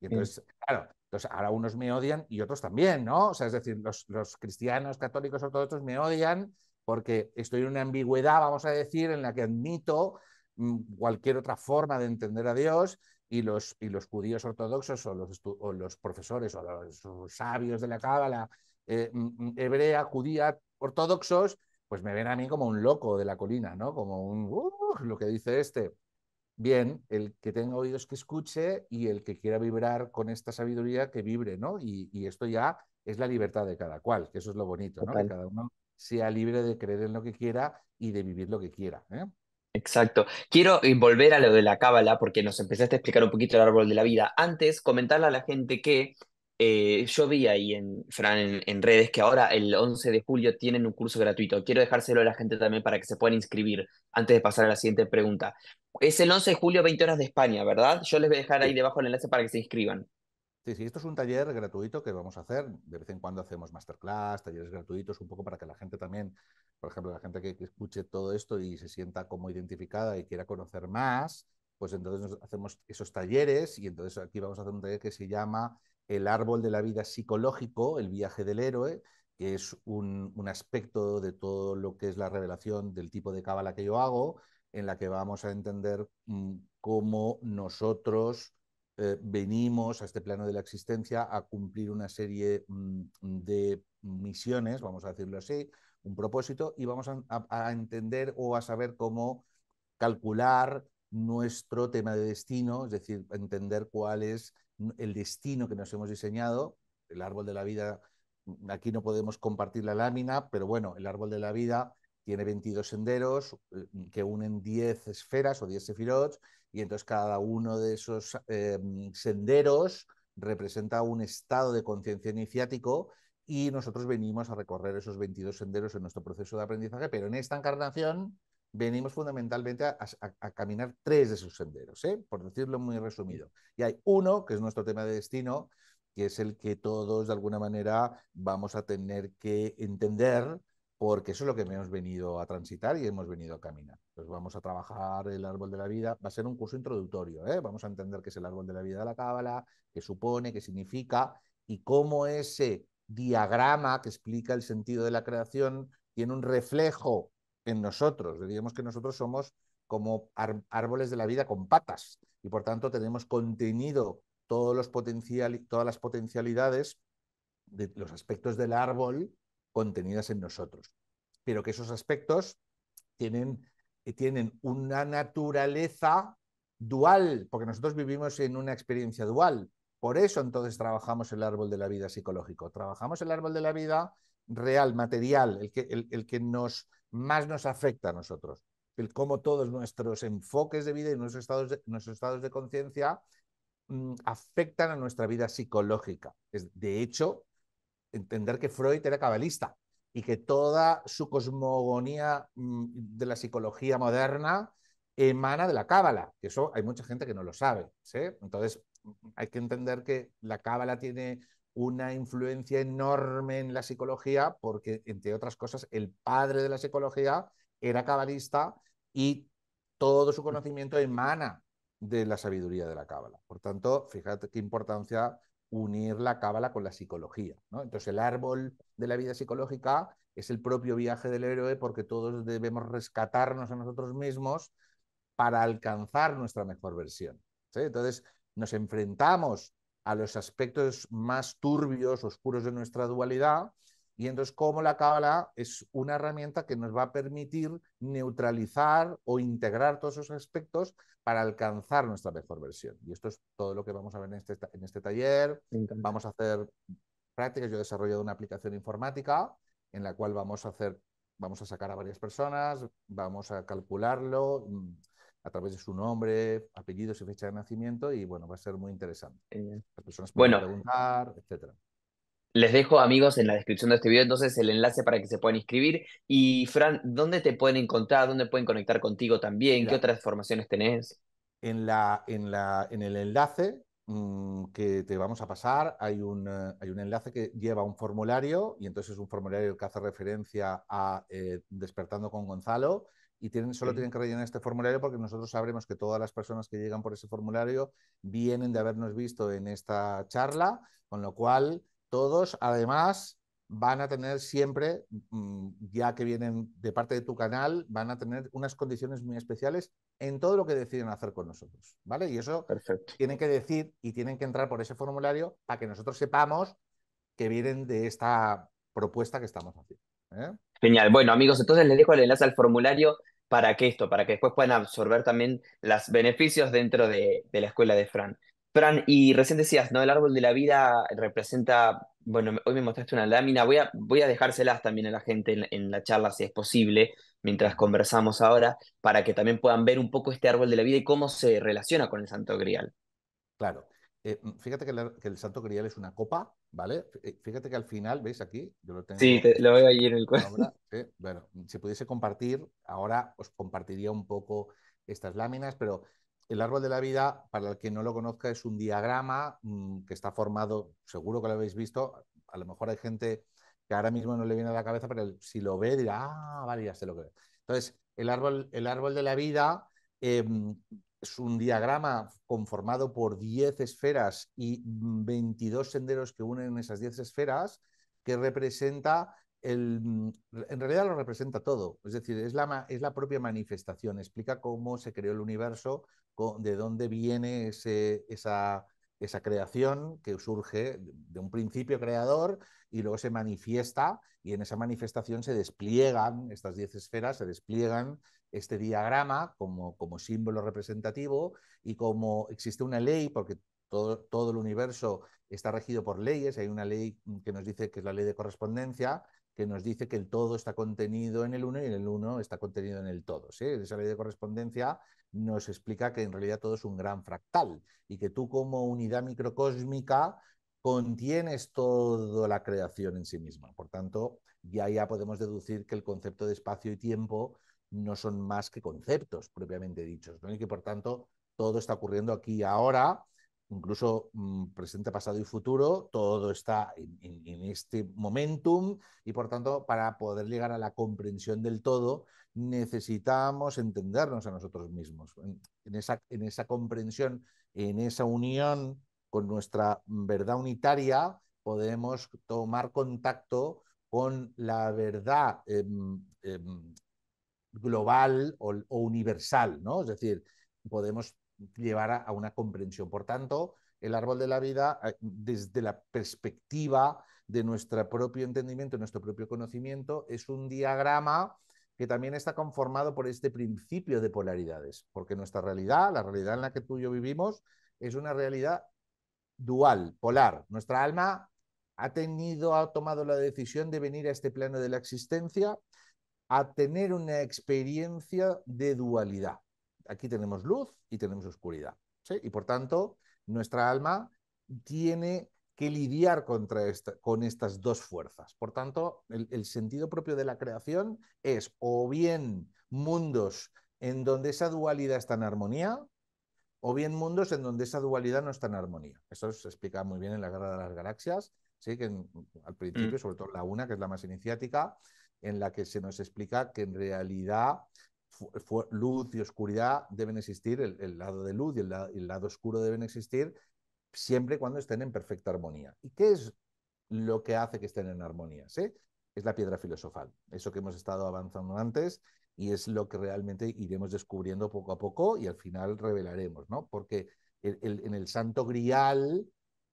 Y entonces, claro, entonces ahora unos me odian y otros también, ¿no? O sea, es decir, los, cristianos, católicos, ortodoxos me odian porque estoy en una ambigüedad, vamos a decir, en la que admito mm, cualquier otra forma de entender a Dios y los, y los judíos ortodoxos o los, los profesores o los sabios de la cábala eh, mm, hebrea, judía, ortodoxos, pues me ven a mí como un loco de la colina, ¿no? Como un, lo que dice este. Bien, el que tenga oídos que escuche y el que quiera vibrar con esta sabiduría que vibre, ¿no? Y, esto ya es la libertad de cada cual, que eso es lo bonito, ¿no? Que cada uno sea libre de creer en lo que quiera y de vivir lo que quiera. ¿eh? Exacto. Quiero eh, volver a lo de la cábala porque nos empezaste a explicar un poquito el árbol de la vida. Antes, comentarle a la gente que eh, yo vi ahí en en, redes que ahora el 11 de julio tienen un curso gratuito. Quiero dejárselo a la gente también para que se puedan inscribir antes de pasar a la siguiente pregunta. Es el 11 de julio, 20 horas de España, ¿verdad? Yo les voy a dejar ahí debajo el enlace para que se inscriban. Sí, sí, esto es un taller gratuito que vamos a hacer. De vez en cuando hacemos masterclass, talleres gratuitos, un poco para que la gente también, por ejemplo, la gente que, escuche todo esto y se sienta como identificada y quiera conocer más, pues entonces hacemos esos talleres y entonces aquí vamos a hacer un taller que se llama el árbol de la vida psicológico, el viaje del héroe, que es un, aspecto de todo lo que es la revelación del tipo de cábala que yo hago, en la que vamos a entender mm, cómo nosotros eh, venimos a este plano de la existencia a cumplir una serie mm, de misiones, vamos a decirlo así, un propósito, y vamos a entender o a saber cómo calcular nuestro tema de destino, es decir, entender cuál es el destino que nos hemos diseñado, el árbol de la vida, mm, aquí no podemos compartir la lámina, pero bueno, el árbol de la vida tiene 22 senderos eh, mm, que unen 10 esferas o 10 sefirot, y entonces cada uno de esos eh, mm, senderos representa un estado de conciencia iniciático y nosotros venimos a recorrer esos 22 senderos en nuestro proceso de aprendizaje, pero en esta encarnación venimos fundamentalmente a, caminar tres de sus senderos, ¿eh? por decirlo muy resumido. Y hay uno, que es nuestro tema de destino, que es el que todos de alguna manera vamos a tener que entender, porque eso es lo que hemos venido a transitar y hemos venido a caminar. Entonces vamos a trabajar el árbol de la vida, va a ser un curso introductorio, ¿eh? vamos a entender qué es el árbol de la vida de la cábala, qué supone, qué significa y cómo ese diagrama que explica el sentido de la creación tiene un reflejo en nosotros. Diríamos que nosotros somos como árboles de la vida con patas y por tanto tenemos contenido todos los todas las potencialidades de los aspectos del árbol contenidas en nosotros. Pero que esos aspectos tienen, eh, tienen una naturaleza dual, porque nosotros vivimos en una experiencia dual. Por eso entonces trabajamos el árbol de la vida psicológico. Trabajamos el árbol de la vida real, material, el que, el, que nos, más nos afecta a nosotros. El cómo todos nuestros enfoques de vida y nuestros estados de, nuestros estados de conciencia mm, afectan a nuestra vida psicológica. Es, de hecho, entender que Freud era cabalista y que toda su cosmogonía mm, de la psicología moderna emana de la cábala, que eso hay mucha gente que no lo sabe. ¿sí? Entonces, hay que entender que la cábala tiene una influencia enorme en la psicología, porque, entre otras cosas, el padre de la psicología era cabalista y todo su conocimiento emana de la sabiduría de la cábala. Por tanto, fíjate qué importancia unir la cábala con la psicología. Entonces, el árbol de la vida psicológica es el propio viaje del héroe porque todos debemos rescatarnos a nosotros mismos para alcanzar nuestra mejor versión. Entonces, nos enfrentamos a los aspectos más turbios, oscuros de nuestra dualidad, y entonces cómo la cábala es una herramienta que nos va a permitir neutralizar o integrar todos esos aspectos para alcanzar nuestra mejor versión. Y esto es todo lo que vamos a ver en este, en este taller. Vamos a hacer prácticas. Yo he desarrollado una aplicación informática en la cual vamos a hacer, vamos a sacar a varias personas, vamos a calcularlo, mm, a través de su nombre, apellidos y fecha de nacimiento y bueno, va a ser muy interesante. Las personas pueden bueno, preguntar, etc. Les dejo, amigos, en la descripción de este video entonces el enlace para que se puedan inscribir. Y Fran, ¿dónde te pueden encontrar? ¿Dónde pueden conectar contigo también? ¿Qué otras formaciones tenés? En, la, en, la, en el enlace mm, que te vamos a pasar hay un, eh, hay un enlace que lleva un formulario y entonces es un formulario que hace referencia a eh, Despertando con Gonzalo y solo tienen que rellenar este formulario porque nosotros sabremos que todas las personas que llegan por ese formulario vienen de habernos visto en esta charla, con lo cual todos además van a tener siempre, mm, ya que vienen de parte de tu canal, van a tener unas condiciones muy especiales en todo lo que deciden hacer con nosotros, ¿vale? Y eso tienen que decir y tienen que entrar por ese formulario para que nosotros sepamos que vienen de esta propuesta que estamos haciendo. ¿eh? Genial. Bueno, amigos, entonces les dejo el enlace al formulario para que esto, para que después puedan absorber también los beneficios dentro de, de la escuela de Fran. Fran, y recién decías, ¿no? El árbol de la vida representa, bueno, hoy me mostraste una lámina, voy a, voy a dejárselas también a la gente en, la charla si es posible, mientras conversamos ahora, para que también puedan ver un poco este árbol de la vida y cómo se relaciona con el Santo Grial. Claro. Eh, fíjate que el Santo Grial es una copa ¿Vale? Eh, fíjate que al final, ¿veis aquí? Yo lo tengo. Sí, lo veo allí en el cuadro. <laughs> Bueno, si pudiese compartir, ahora os compartiría un poco estas láminas, pero el árbol de la vida, para el que no lo conozca, es un diagrama mm, que está formado, seguro que lo habéis visto, a lo mejor hay gente que ahora mismo no le viene a la cabeza, pero si lo ve dirá, ah, vale, ya sé lo que es. Entonces, el árbol, el árbol de la vida em, es un diagrama conformado por 10 esferas y 22 senderos que unen esas 10 esferas, que representa, el, en realidad lo representa todo, es decir, es la, es la propia manifestación, explica cómo se creó el universo, de dónde viene esa, esa creación que surge de un principio creador y luego se manifiesta y en esa manifestación se despliegan, estas 10 esferas se despliegan este diagrama como, como símbolo representativo y como existe una ley, porque todo, todo, el universo está regido por leyes, hay una ley mm, que nos dice que es la ley de correspondencia, que nos dice que el todo está contenido en el uno y el uno está contenido en el todo. Esa ley de correspondencia nos explica que en realidad todo es un gran fractal y que tú como unidad microcósmica contienes toda la creación en sí misma. Por tanto, ya ya podemos deducir que el concepto de espacio y tiempo no son más que conceptos propiamente dichos, y que por tanto todo está ocurriendo aquí ahora, incluso mm, presente, pasado y futuro, todo está en, este momentum y por tanto para poder llegar a la comprensión del todo necesitamos entendernos a nosotros mismos, en, en esa, comprensión, en esa unión con nuestra verdad unitaria, podemos tomar contacto con la verdad em, em, global o, universal, ¿no? Es decir, podemos llevar a, a, una comprensión. Por tanto, el árbol de la vida, eh, desde la perspectiva de nuestro propio entendimiento, nuestro propio conocimiento, es un diagrama que también está conformado por este principio de polaridades, porque nuestra realidad, la realidad en la que tú y yo vivimos, es una realidad dual, polar. Nuestra alma ha tenido, ha tomado la decisión de venir a este plano de la existencia a tener una experiencia de dualidad. Aquí tenemos luz y tenemos oscuridad. Y por tanto, nuestra alma tiene que lidiar contra con estas dos fuerzas. Por tanto, el, sentido propio de la creación es o bien mundos en donde esa dualidad está en armonía, o bien mundos en donde esa dualidad no está en armonía. Eso se explica muy bien en la Guerra de las Galaxias, ¿sí? que al principio, mm. sobre todo la una, que es la más iniciática, en la que se nos explica que en realidad luz y oscuridad deben existir, el, lado de luz y el, lado oscuro deben existir, siempre cuando estén en perfecta armonía. ¿Y qué es lo que hace que estén en armonía? Es la piedra filosofal, eso que hemos estado avanzando antes y es lo que realmente iremos descubriendo poco a poco y al final revelaremos, ¿no? Porque en el santo grial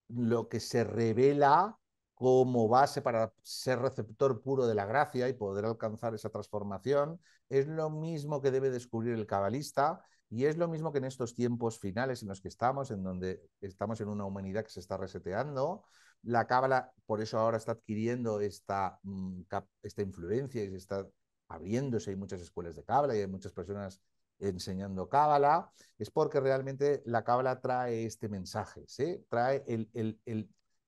lo que se revela como base para ser receptor puro de la gracia y poder alcanzar esa transformación, es lo mismo que debe descubrir el cabalista y es lo mismo que en estos tiempos finales en los que estamos, en donde estamos en una humanidad que se está reseteando. La cábala, por eso ahora está adquiriendo esta, mm, esta influencia y se está abriéndose. Hay muchas escuelas de cábala y hay muchas personas enseñando cábala, es porque realmente la cábala trae este mensaje, trae el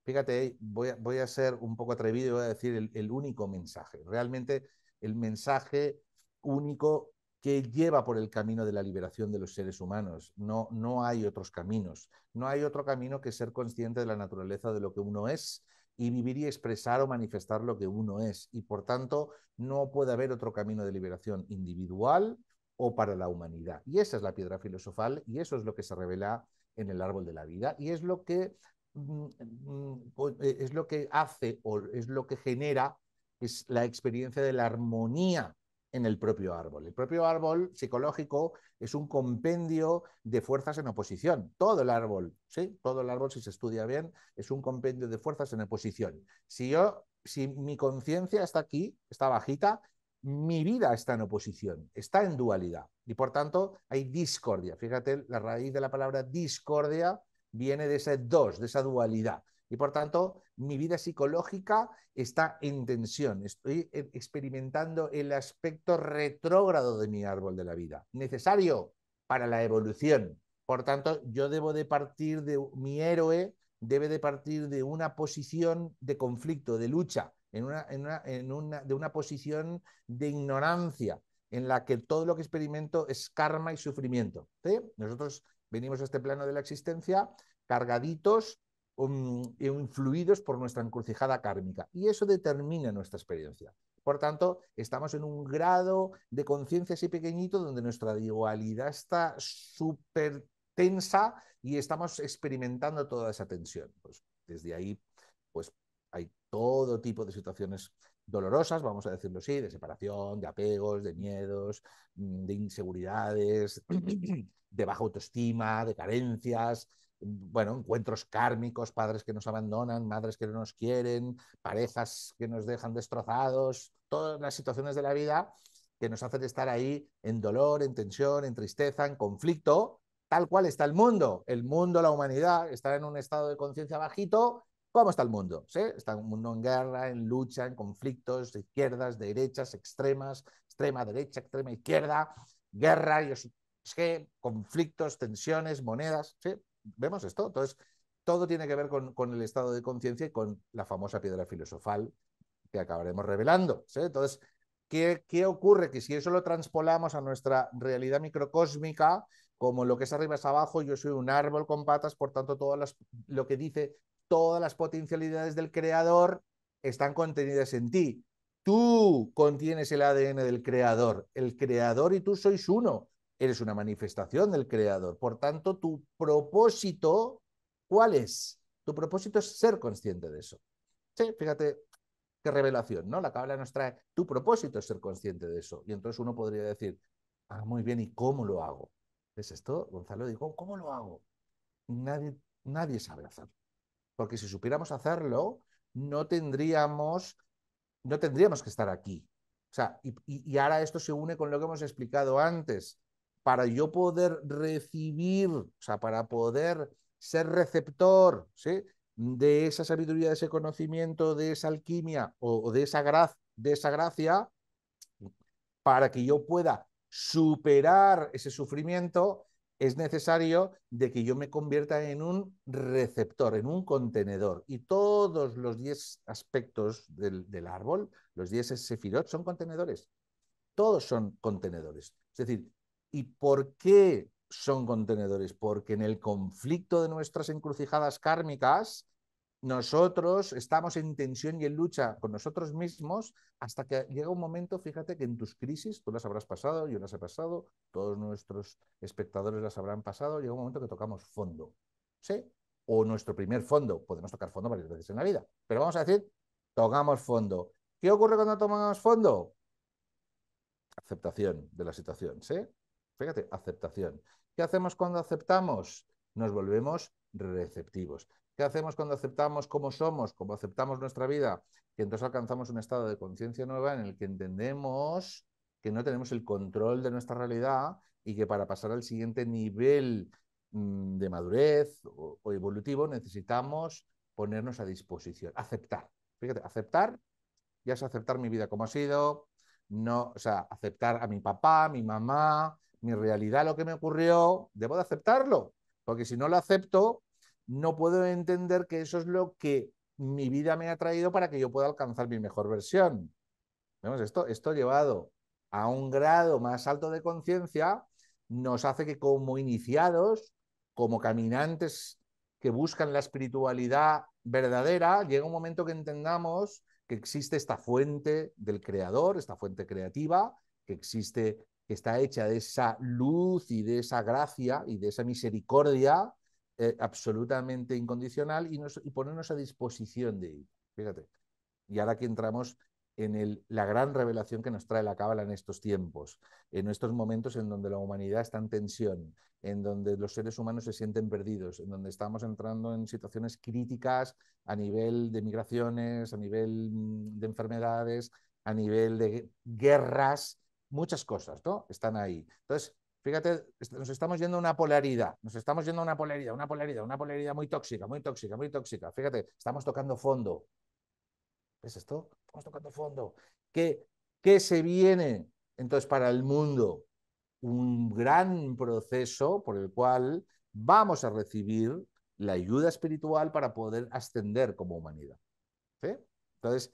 Fíjate, voy a, ser un poco atrevido y voy a decir el, único mensaje. Realmente el mensaje único que lleva por el camino de la liberación de los seres humanos. No, no hay otros caminos. No hay otro camino que ser consciente de la naturaleza de lo que uno es y vivir y expresar o manifestar lo que uno es. Y por tanto, no puede haber otro camino de liberación individual o para la humanidad. Y esa es la piedra filosofal y eso es lo que se revela en el árbol de la vida y es lo que Mm, mm, eh, es lo que hace o es lo que genera es la experiencia de la armonía en el propio árbol. El propio árbol psicológico es un compendio de fuerzas en oposición. Todo el árbol, ¿sí? Todo el árbol, si se estudia bien, es un compendio de fuerzas en oposición. Si yo, si mi conciencia está aquí, está bajita, mi vida está en oposición, está en dualidad. Y por tanto, hay discordia. Fíjate la raíz de la palabra discordia viene de ese dos, de esa dualidad. Y por tanto, mi vida psicológica está en tensión. Estoy eh, experimentando el aspecto retrógrado de mi árbol de la vida, necesario para la evolución. Por tanto, yo debo de partir de mi héroe, debe de partir de una posición de conflicto, de lucha, en una, en una, de una posición de ignorancia en la que todo lo que experimento es karma y sufrimiento. ¿sí? Nosotros Venimos a este plano de la existencia cargaditos um, e influidos por nuestra encrucijada kármica. Y eso determina nuestra experiencia. Por tanto, estamos en un grado de conciencia así pequeñito donde nuestra dualidad está súper tensa y estamos experimentando toda esa tensión. Pues desde ahí, pues hay todo tipo de situaciones dolorosas, vamos a decirlo así, de separación, de apegos, de miedos, mm, de inseguridades, <clears throat> de baja autoestima, de carencias, mm, bueno, encuentros kármicos, padres que nos abandonan, madres que no nos quieren, parejas que nos dejan destrozados, todas las situaciones de la vida que nos hacen estar ahí en dolor, en tensión, en tristeza, en conflicto, tal cual está el mundo. El mundo, la humanidad, está en un estado de conciencia bajito ¿Cómo está el mundo? ¿Sí? Está un mundo en guerra, en lucha, en conflictos, izquierdas, derechas, extremas, extrema derecha, extrema izquierda, guerra, y conflictos, tensiones, monedas. ¿sí? Vemos esto. Entonces, todo tiene que ver con, el estado de conciencia y con la famosa piedra filosofal que acabaremos revelando. ¿sí? Entonces, ¿qué, ¿qué ocurre? Que si eso lo transpolamos a nuestra realidad microcósmica, como lo que es arriba es abajo, yo soy un árbol con patas, por tanto, todo lo que dice todas las potencialidades del creador están contenidas en ti. Tú contienes el ADN del creador. El creador y tú sois uno. Eres una manifestación del creador. Por tanto, tu propósito, ¿cuál es? Tu propósito es ser consciente de eso. Sí, fíjate qué revelación, ¿no? La cabla nos trae, tu propósito es ser consciente de eso. Y entonces uno podría decir, ah, muy bien, ¿y cómo lo hago? ¿Es pues esto? Gonzalo dijo, ¿cómo lo hago? Nadie, nadie sabe hacerlo porque si supiéramos hacerlo, no tendríamos, no tendríamos que estar aquí. O sea, y, ahora esto se une con lo que hemos explicado antes. Para yo poder recibir, o sea, para poder ser receptor ¿sí? de esa sabiduría, de ese conocimiento, de esa alquimia o, de esa gracia, para que yo pueda superar ese sufrimiento, es necesario de que yo me convierta en un receptor, en un contenedor. Y todos los 10 aspectos del, árbol, los 10 sefirot, son contenedores. Todos son contenedores. Es decir, ¿y por qué son contenedores? Porque en el conflicto de nuestras encrucijadas kármicas, nosotros estamos en tensión y en lucha con nosotros mismos hasta que llega un momento, fíjate que en tus crisis, tú las habrás pasado, yo las he pasado, todos nuestros espectadores las habrán pasado, llega un momento que tocamos fondo, ¿sí? O nuestro primer fondo, podemos tocar fondo varias veces en la vida, pero vamos a decir, tocamos fondo. ¿Qué ocurre cuando tomamos fondo? Aceptación de la situación, ¿sí? Fíjate, aceptación. ¿Qué hacemos cuando aceptamos? Nos volvemos receptivos. ¿Qué hacemos cuando aceptamos cómo somos, cómo aceptamos nuestra vida? Que entonces alcanzamos un estado de conciencia nueva en el que entendemos que no tenemos el control de nuestra realidad y que para pasar al siguiente nivel mm, de madurez o, evolutivo necesitamos ponernos a disposición, aceptar. Fíjate, aceptar ya es aceptar mi vida como ha sido, no, o sea, aceptar a mi papá, mi mamá, mi realidad, lo que me ocurrió, debo de aceptarlo, porque si no lo acepto, no puedo entender que eso es lo que mi vida me ha traído para que yo pueda alcanzar mi mejor versión. Vemos esto, esto llevado a un grado más alto de conciencia nos hace que como iniciados, como caminantes que buscan la espiritualidad verdadera, llega un momento que entendamos que existe esta fuente del creador, esta fuente creativa, que existe, que está hecha de esa luz y de esa gracia y de esa misericordia eh, absolutamente incondicional y, ponernos a disposición de ir, Fíjate. Y ahora que entramos en la gran revelación que nos trae la cábala en estos tiempos, en estos momentos en donde la humanidad está en tensión, en donde los seres humanos se sienten perdidos, en donde estamos entrando en situaciones críticas a nivel de migraciones, a nivel mm, de enfermedades, a nivel de guerras, muchas cosas, ¿no? Están ahí. Entonces, Fíjate, nos estamos yendo a una polaridad, nos estamos yendo a una polaridad, una polaridad, una polaridad muy tóxica, muy tóxica, muy tóxica. Fíjate, estamos tocando fondo. ¿Ves esto? Estamos tocando fondo. ¿Qué, se viene entonces para el mundo? Un gran proceso por el cual vamos a recibir la ayuda espiritual para poder ascender como humanidad. Entonces,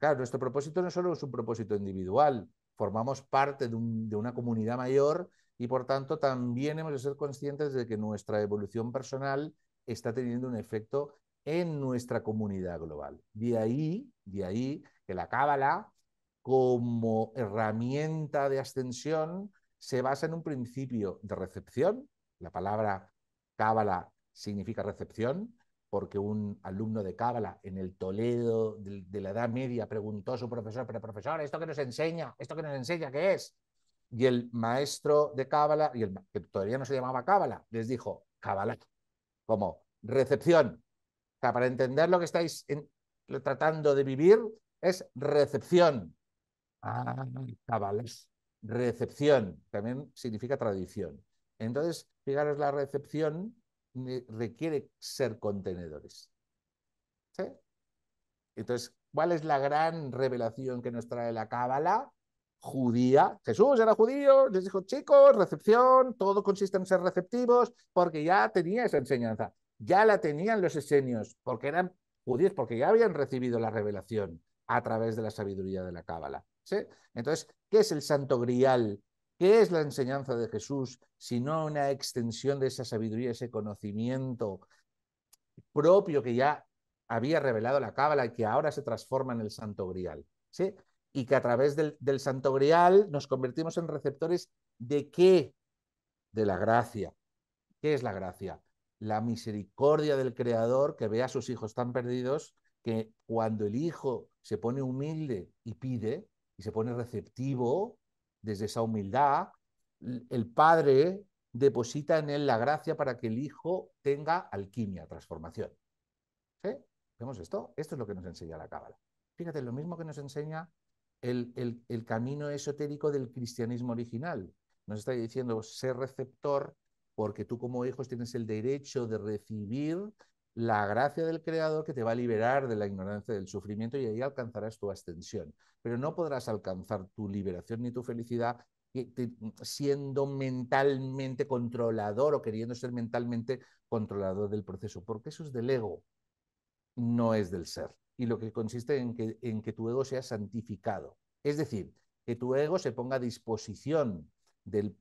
claro, nuestro propósito no solo es un propósito individual, formamos parte de, de una comunidad mayor y por tanto también hemos de ser conscientes de que nuestra evolución personal está teniendo un efecto en nuestra comunidad global. De ahí, de ahí que la cábala como herramienta de ascensión se basa en un principio de recepción. La palabra cábala significa recepción, porque un alumno de cábala en el Toledo de, la Edad Media preguntó a su profesor, pero profesor, ¿esto que nos enseña? ¿Esto que nos enseña qué es? Y el maestro de Cábala, y el, que todavía no se llamaba Cábala, les dijo, Cábala, como recepción. O sea, para entender lo que estáis tratando de vivir es recepción. Ah, es Recepción también significa tradición. Entonces, fijaros, la recepción requiere ser contenedores. ¿Sí? Entonces, ¿cuál es la gran revelación que nos trae la cábala? judía. Jesús era judío, les dijo, chicos, recepción, todo consiste en ser receptivos, porque ya tenía esa enseñanza, ya la tenían los esenios, porque eran judíos, porque ya habían recibido la revelación a través de la sabiduría de la Cábala. ¿sí? Entonces, ¿qué es el santo grial? ¿Qué es la enseñanza de Jesús, si no una extensión de esa sabiduría, ese conocimiento propio que ya había revelado la Cábala y que ahora se transforma en el santo grial? ¿sí? y que a través del, Santo Grial nos convertimos en receptores de qué? De la gracia. ¿Qué es la gracia? La misericordia del Creador que ve a sus hijos tan perdidos que cuando el hijo se pone humilde y pide y se pone receptivo desde esa humildad, el padre deposita en él la gracia para que el hijo tenga alquimia, transformación. ¿Sí? ¿Vemos esto? Esto es lo que nos enseña la Cábala. Fíjate, lo mismo que nos enseña el, camino esotérico del cristianismo original. Nos está diciendo ser receptor porque tú como hijos tienes el derecho de recibir la gracia del Creador que te va a liberar de la ignorancia del sufrimiento y ahí alcanzarás tu ascensión. Pero no podrás alcanzar tu liberación ni tu felicidad eh, siendo mentalmente controlador o queriendo ser mentalmente controlador del proceso, porque eso es del ego, no es del ser y lo que consiste en que, en que tu ego sea santificado. Es decir, que tu ego se ponga a disposición del,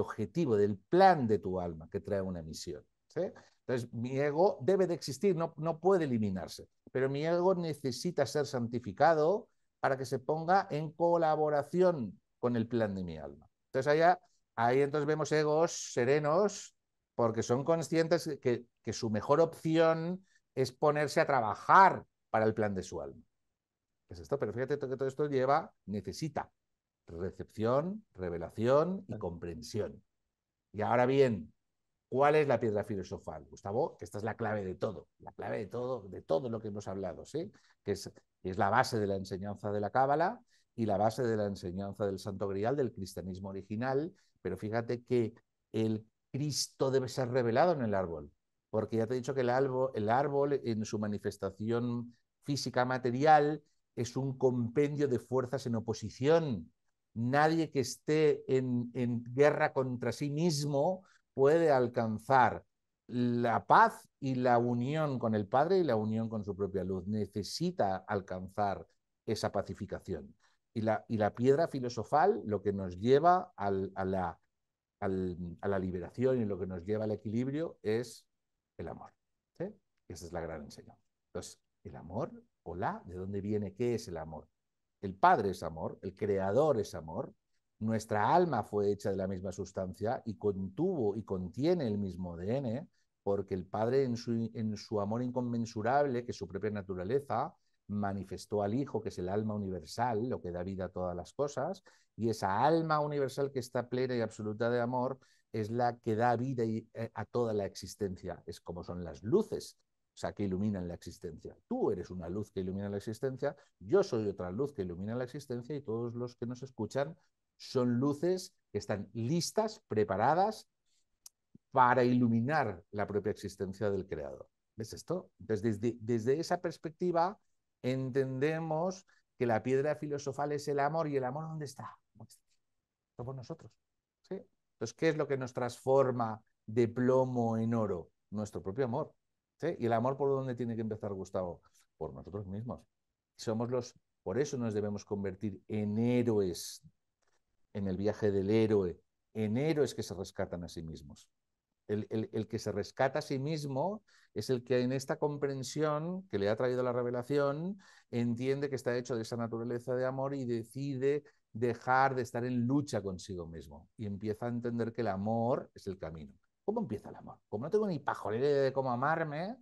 objetivo, del plan de tu alma que trae una misión. Entonces, mi ego debe de existir, no, no puede eliminarse, pero mi ego necesita ser santificado para que se ponga en colaboración con el plan de mi alma. Entonces, allá, ahí entonces vemos egos serenos porque son conscientes que, que su mejor opción es ponerse a trabajar para el plan de su alma. Es esto, pero fíjate que todo esto lleva, necesita recepción, revelación y comprensión. Y ahora bien, ¿cuál es la piedra filosofal? Gustavo, que esta es la clave de todo, la clave de todo, de todo lo que hemos hablado, ¿sí? Que es, es la base de la enseñanza de la Cábala y la base de la enseñanza del Santo Grial, del cristianismo original, pero fíjate que el Cristo debe ser revelado en el árbol, porque ya te he dicho que el árbol, el árbol en su manifestación física material es un compendio de fuerzas en oposición. Nadie que esté en, guerra contra sí mismo puede alcanzar la paz y la unión con el Padre y la unión con su propia luz. Necesita alcanzar esa pacificación. Y la, y la piedra filosofal lo que nos lleva a, la, a, la, liberación y lo que nos lleva al equilibrio es el amor. Esa es la gran enseñanza. Entonces, ¿El amor? hola. ¿De dónde viene? ¿Qué es el amor? El Padre es amor, el Creador es amor, nuestra alma fue hecha de la misma sustancia y contuvo y contiene el mismo ADN, porque el Padre en su, en su amor inconmensurable, que es su propia naturaleza, manifestó al Hijo, que es el alma universal, lo que da vida a todas las cosas, y esa alma universal que está plena y absoluta de amor es la que da vida eh, a toda la existencia. Es como son las luces o sea, que iluminan la existencia. Tú eres una luz que ilumina la existencia, yo soy otra luz que ilumina la existencia y todos los que nos escuchan son luces que están listas, preparadas para iluminar la propia existencia del creador. ¿Ves esto? Entonces, desde, desde esa perspectiva entendemos que la piedra filosofal es el amor y el amor ¿dónde está? Somos nosotros. ¿sí? Entonces, ¿qué es lo que nos transforma de plomo en oro? Nuestro propio amor. ¿Y el amor por dónde tiene que empezar, Gustavo? Por nosotros mismos. Somos los, por eso nos debemos convertir en héroes, en el viaje del héroe, en héroes que se rescatan a sí mismos. El, el que se rescata a sí mismo es el que en esta comprensión que le ha traído la revelación entiende que está hecho de esa naturaleza de amor y decide dejar de estar en lucha consigo mismo y empieza a entender que el amor es el camino. ¿Cómo empieza el amor? Como no tengo ni pajolera de cómo amarme,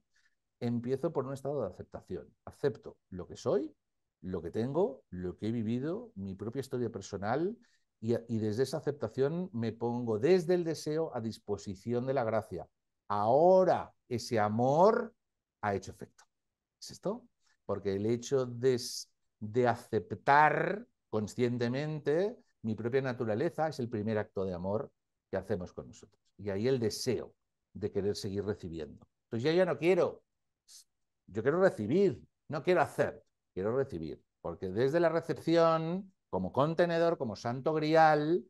empiezo por un estado de aceptación. Acepto lo que soy, lo que tengo, lo que he vivido, mi propia historia personal, y, desde esa aceptación me pongo desde el deseo a disposición de la gracia. Ahora ese amor ha hecho efecto. ¿Es esto? Porque el hecho de aceptar conscientemente mi propia naturaleza es el primer acto de amor que hacemos con nosotros y ahí el deseo de querer seguir recibiendo. Entonces yo ya no quiero, yo quiero recibir, no quiero hacer, quiero recibir, porque desde la recepción, como contenedor, como santo grial,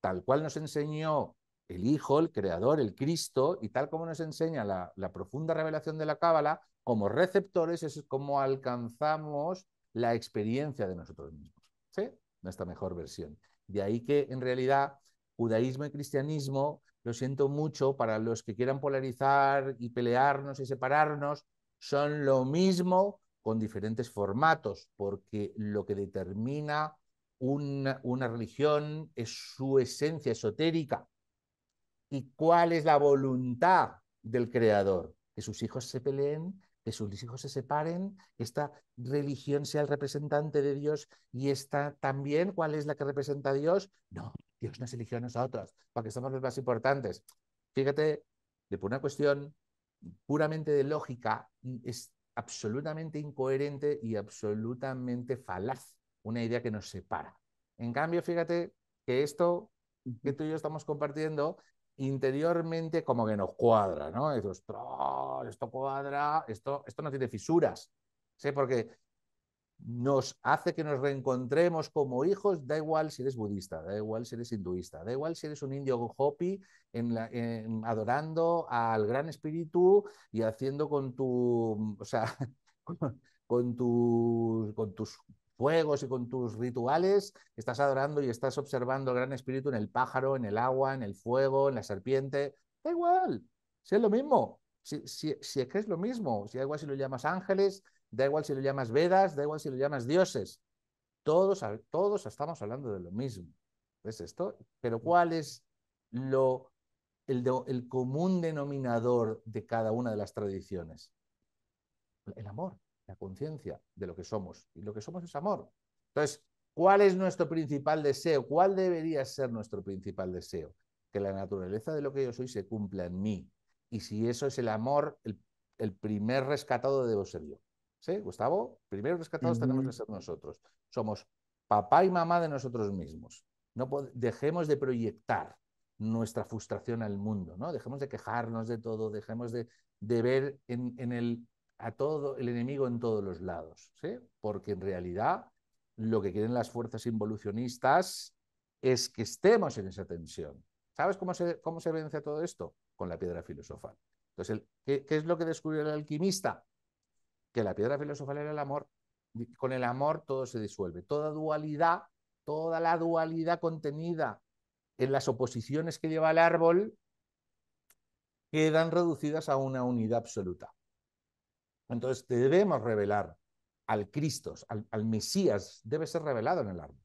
tal cual nos enseñó el Hijo, el Creador, el Cristo, y tal como nos enseña la, profunda revelación de la Cábala, como receptores es como alcanzamos la experiencia de nosotros mismos, ¿sí? Nuestra mejor versión. De ahí que en realidad judaísmo y cristianismo lo siento mucho, para los que quieran polarizar y pelearnos y separarnos, son lo mismo con diferentes formatos, porque lo que determina una, una religión es su esencia esotérica y cuál es la voluntad del creador, que sus hijos se peleen, que sus hijos se separen, esta religión sea el representante de Dios y esta también, ¿cuál es la que representa a Dios? No, Dios nos eligió a nosotros, porque somos los más importantes. Fíjate, de una cuestión puramente de lógica, mm, es absolutamente incoherente y absolutamente falaz una idea que nos separa. En cambio, fíjate que esto que tú y yo estamos compartiendo interiormente como que nos cuadra, ¿no? Oh, esto cuadra, esto, esto no tiene fisuras, ¿sí? Porque nos hace que nos reencontremos como hijos, da igual si eres budista, da igual si eres hinduista, da igual si eres un indio hopi en adorando al gran espíritu y haciendo con tu, o sea, <laughs> con, con tus fuegos y con tus rituales, estás adorando y estás observando el gran espíritu en el pájaro, en el agua, en el fuego, en la serpiente. Da igual, si es lo mismo, si, es que es lo mismo, si da igual si lo llamas ángeles, da igual si lo llamas Vedas, da igual si lo llamas dioses. Todos, todos estamos hablando de lo mismo. ¿Ves esto? Pero ¿cuál es lo, el común denominador de cada una de las tradiciones? El amor la conciencia de lo que somos. Y lo que somos es amor. Entonces, ¿cuál es nuestro principal deseo? ¿Cuál debería ser nuestro principal deseo? Que la naturaleza de lo que yo soy se cumpla en mí. Y si eso es el amor, el, primer rescatado debo ser yo. ¿Sí, Gustavo? primero rescatados tenemos que ser nosotros. Somos papá y mamá de nosotros mismos. No dejemos de proyectar nuestra frustración al mundo, ¿no? Dejemos de quejarnos de todo, dejemos de, ver en, en, el, a todo el enemigo en todos los lados, porque en realidad lo que quieren las fuerzas involucionistas es que estemos en esa tensión. ¿Sabes cómo se, cómo se vence todo esto? Con la piedra filosofal. Entonces, ¿qué, es lo que descubrió el alquimista? Que la piedra filosofal era el amor. Con el amor todo se disuelve. Toda dualidad, toda la dualidad contenida en las oposiciones que lleva el árbol, quedan reducidas a una unidad absoluta. Entonces debemos revelar al Cristo, al, Mesías, debe ser revelado en el árbol.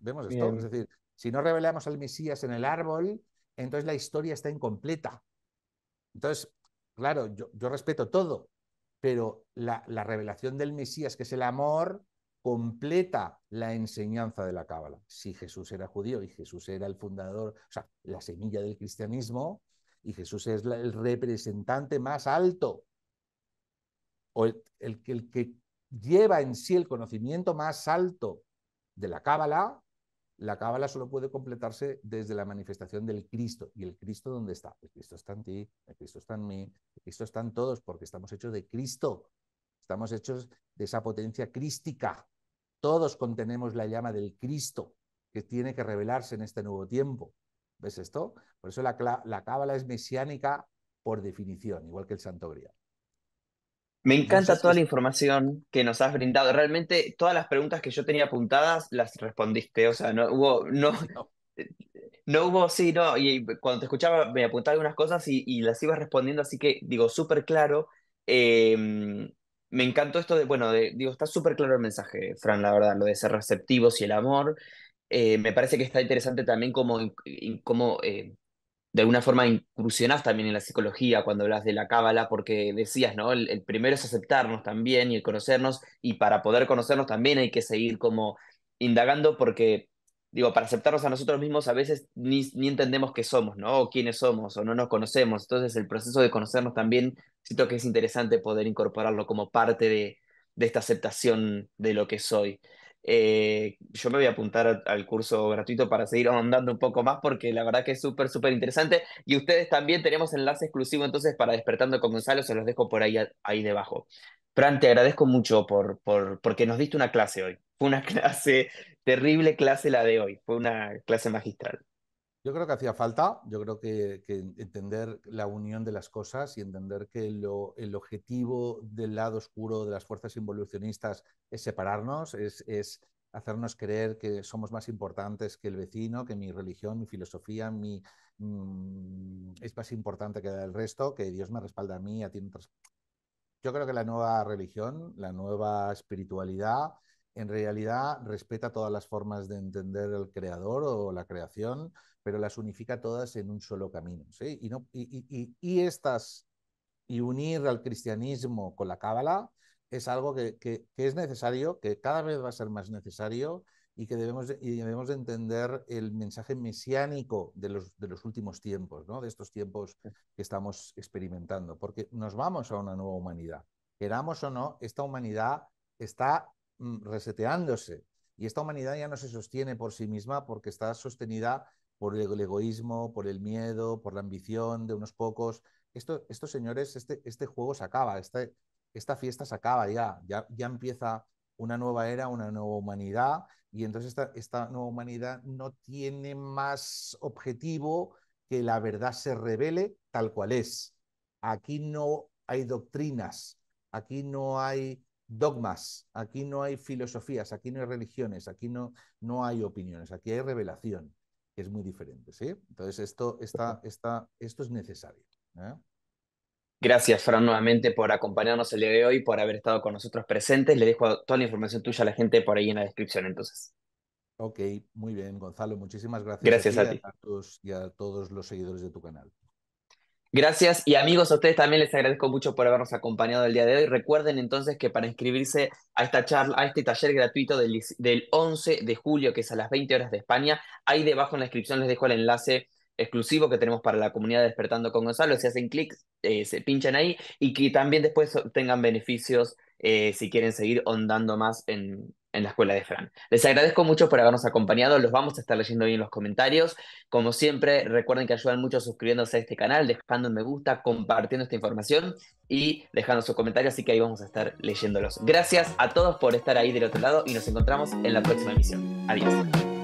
Vemos esto. Es decir, si no revelamos al Mesías en el árbol, entonces la historia está incompleta. Entonces, claro, yo, respeto todo, pero la, revelación del Mesías, que es el amor, completa la enseñanza de la Cábala. Si Jesús era judío y Jesús era el fundador, o sea, la semilla del cristianismo, y Jesús es el representante más alto el, que lleva en sí el conocimiento más alto de la Cábala, la cábala solo puede completarse desde la manifestación del Cristo. ¿Y el Cristo dónde está? El Cristo está en ti, el Cristo está en mí, el Cristo está en todos, porque estamos hechos de Cristo. Estamos hechos de esa potencia crística. Todos contenemos la llama del Cristo que tiene que revelarse en este nuevo tiempo. ¿Ves esto? Por eso la, la cábala es mesiánica por definición, igual que el santo grial. Me encanta toda la información que nos has brindado. Realmente todas las preguntas que yo tenía apuntadas las respondiste. O sea, no hubo, no, <laughs> <laughs> no, hubo, sí, no. Y cuando te escuchaba me apuntaba algunas cosas y, y las ibas respondiendo, así que digo, súper claro. Em, me encantó esto de, bueno, de, digo, está súper claro el mensaje, Fran, la verdad, lo de ser receptivos y el amor. Eh, me parece que está interesante también como, como... Eh, de alguna forma incursionás también en la psicología cuando hablas de la cábala, porque decías, ¿no? El, primero es aceptarnos también y conocernos, y para poder conocernos también hay que seguir como indagando, porque, digo, para aceptarnos a nosotros mismos a veces ni, entendemos qué somos, ¿no? O quiénes somos, o no nos conocemos. Entonces, el proceso de conocernos también, siento que es interesante poder incorporarlo como parte de, de esta aceptación de lo que soy. Eh, yo me voy a apuntar al curso gratuito para seguir ahondando un poco más porque la verdad que es súper, súper interesante. Y ustedes también tenemos enlace exclusivo entonces para Despertando con Gonzalo, se los dejo por ahí, ahí debajo. Fran, te agradezco mucho por, por, porque nos diste una clase hoy. Fue una <laughs> clase, terrible clase la de hoy, fue una clase magistral. Yo creo que hacía falta, yo creo que, entender la unión de las cosas y entender que el objetivo del lado oscuro de las fuerzas involucionistas es separarnos, es, hacernos creer que somos más importantes que el vecino, que mi religión, mi filosofía, mi, mm, es más importante que el resto, que Dios me respalda a mí, a ti. Yo creo que la nueva religión, la nueva espiritualidad, en realidad respeta todas las formas de entender el creador o la creación, pero las unifica todas en un solo camino. ¿sí? Y, no, y, estas, y unir al cristianismo con la cábala, es algo que, es necesario, que cada vez va a ser más necesario y que debemos, y debemos entender el mensaje mesiánico de los, de los últimos tiempos, ¿no? de estos tiempos que estamos experimentando, porque nos vamos a una nueva humanidad. Queramos o no, esta humanidad está Mm, reseteándose. Y esta humanidad ya no se sostiene por sí misma porque está sostenida por el egoísmo, por el miedo, por la ambición de unos pocos. Esto, estos señores, este, este juego se acaba, este, esta fiesta se acaba ya, ya, ya empieza una nueva era, una nueva humanidad, y entonces esta, esta, nueva humanidad no tiene más objetivo que la verdad se revele tal cual es. Aquí no hay doctrinas, aquí no hay dogmas, aquí no hay filosofías, aquí no hay religiones, aquí no, no hay opiniones, aquí hay revelación, que es muy diferente. ¿sí? Entonces, esto, está esto es necesario. ¿eh? Gracias, Fran, nuevamente por acompañarnos el día de hoy, por haber estado con nosotros presentes. Le dejo toda la información tuya a la gente por ahí en la descripción, entonces. Ok, muy bien, Gonzalo. Muchísimas gracias. Gracias a, ti, y a todos los seguidores de tu canal. Gracias y amigos, a ustedes también les agradezco mucho por habernos acompañado el día de hoy. Recuerden entonces que para inscribirse a esta charla, a este taller gratuito del, 11 de julio, que es a las 20 horas de España, ahí debajo en la descripción les dejo el enlace exclusivo que tenemos para la comunidad Despertando con Gonzalo. Si hacen clic, eh, se pinchan ahí y que también después tengan beneficios eh, si quieren seguir ondando más en, en la escuela de Fran. Les agradezco mucho por habernos acompañado, los vamos a estar leyendo bien en los comentarios. Como siempre, recuerden que ayudan mucho suscribiéndose a este canal, dejando un me gusta, compartiendo esta información y dejando su comentario, así que ahí vamos a estar leyéndolos. Gracias a todos por estar ahí del otro lado y nos encontramos en la próxima emisión. Adiós.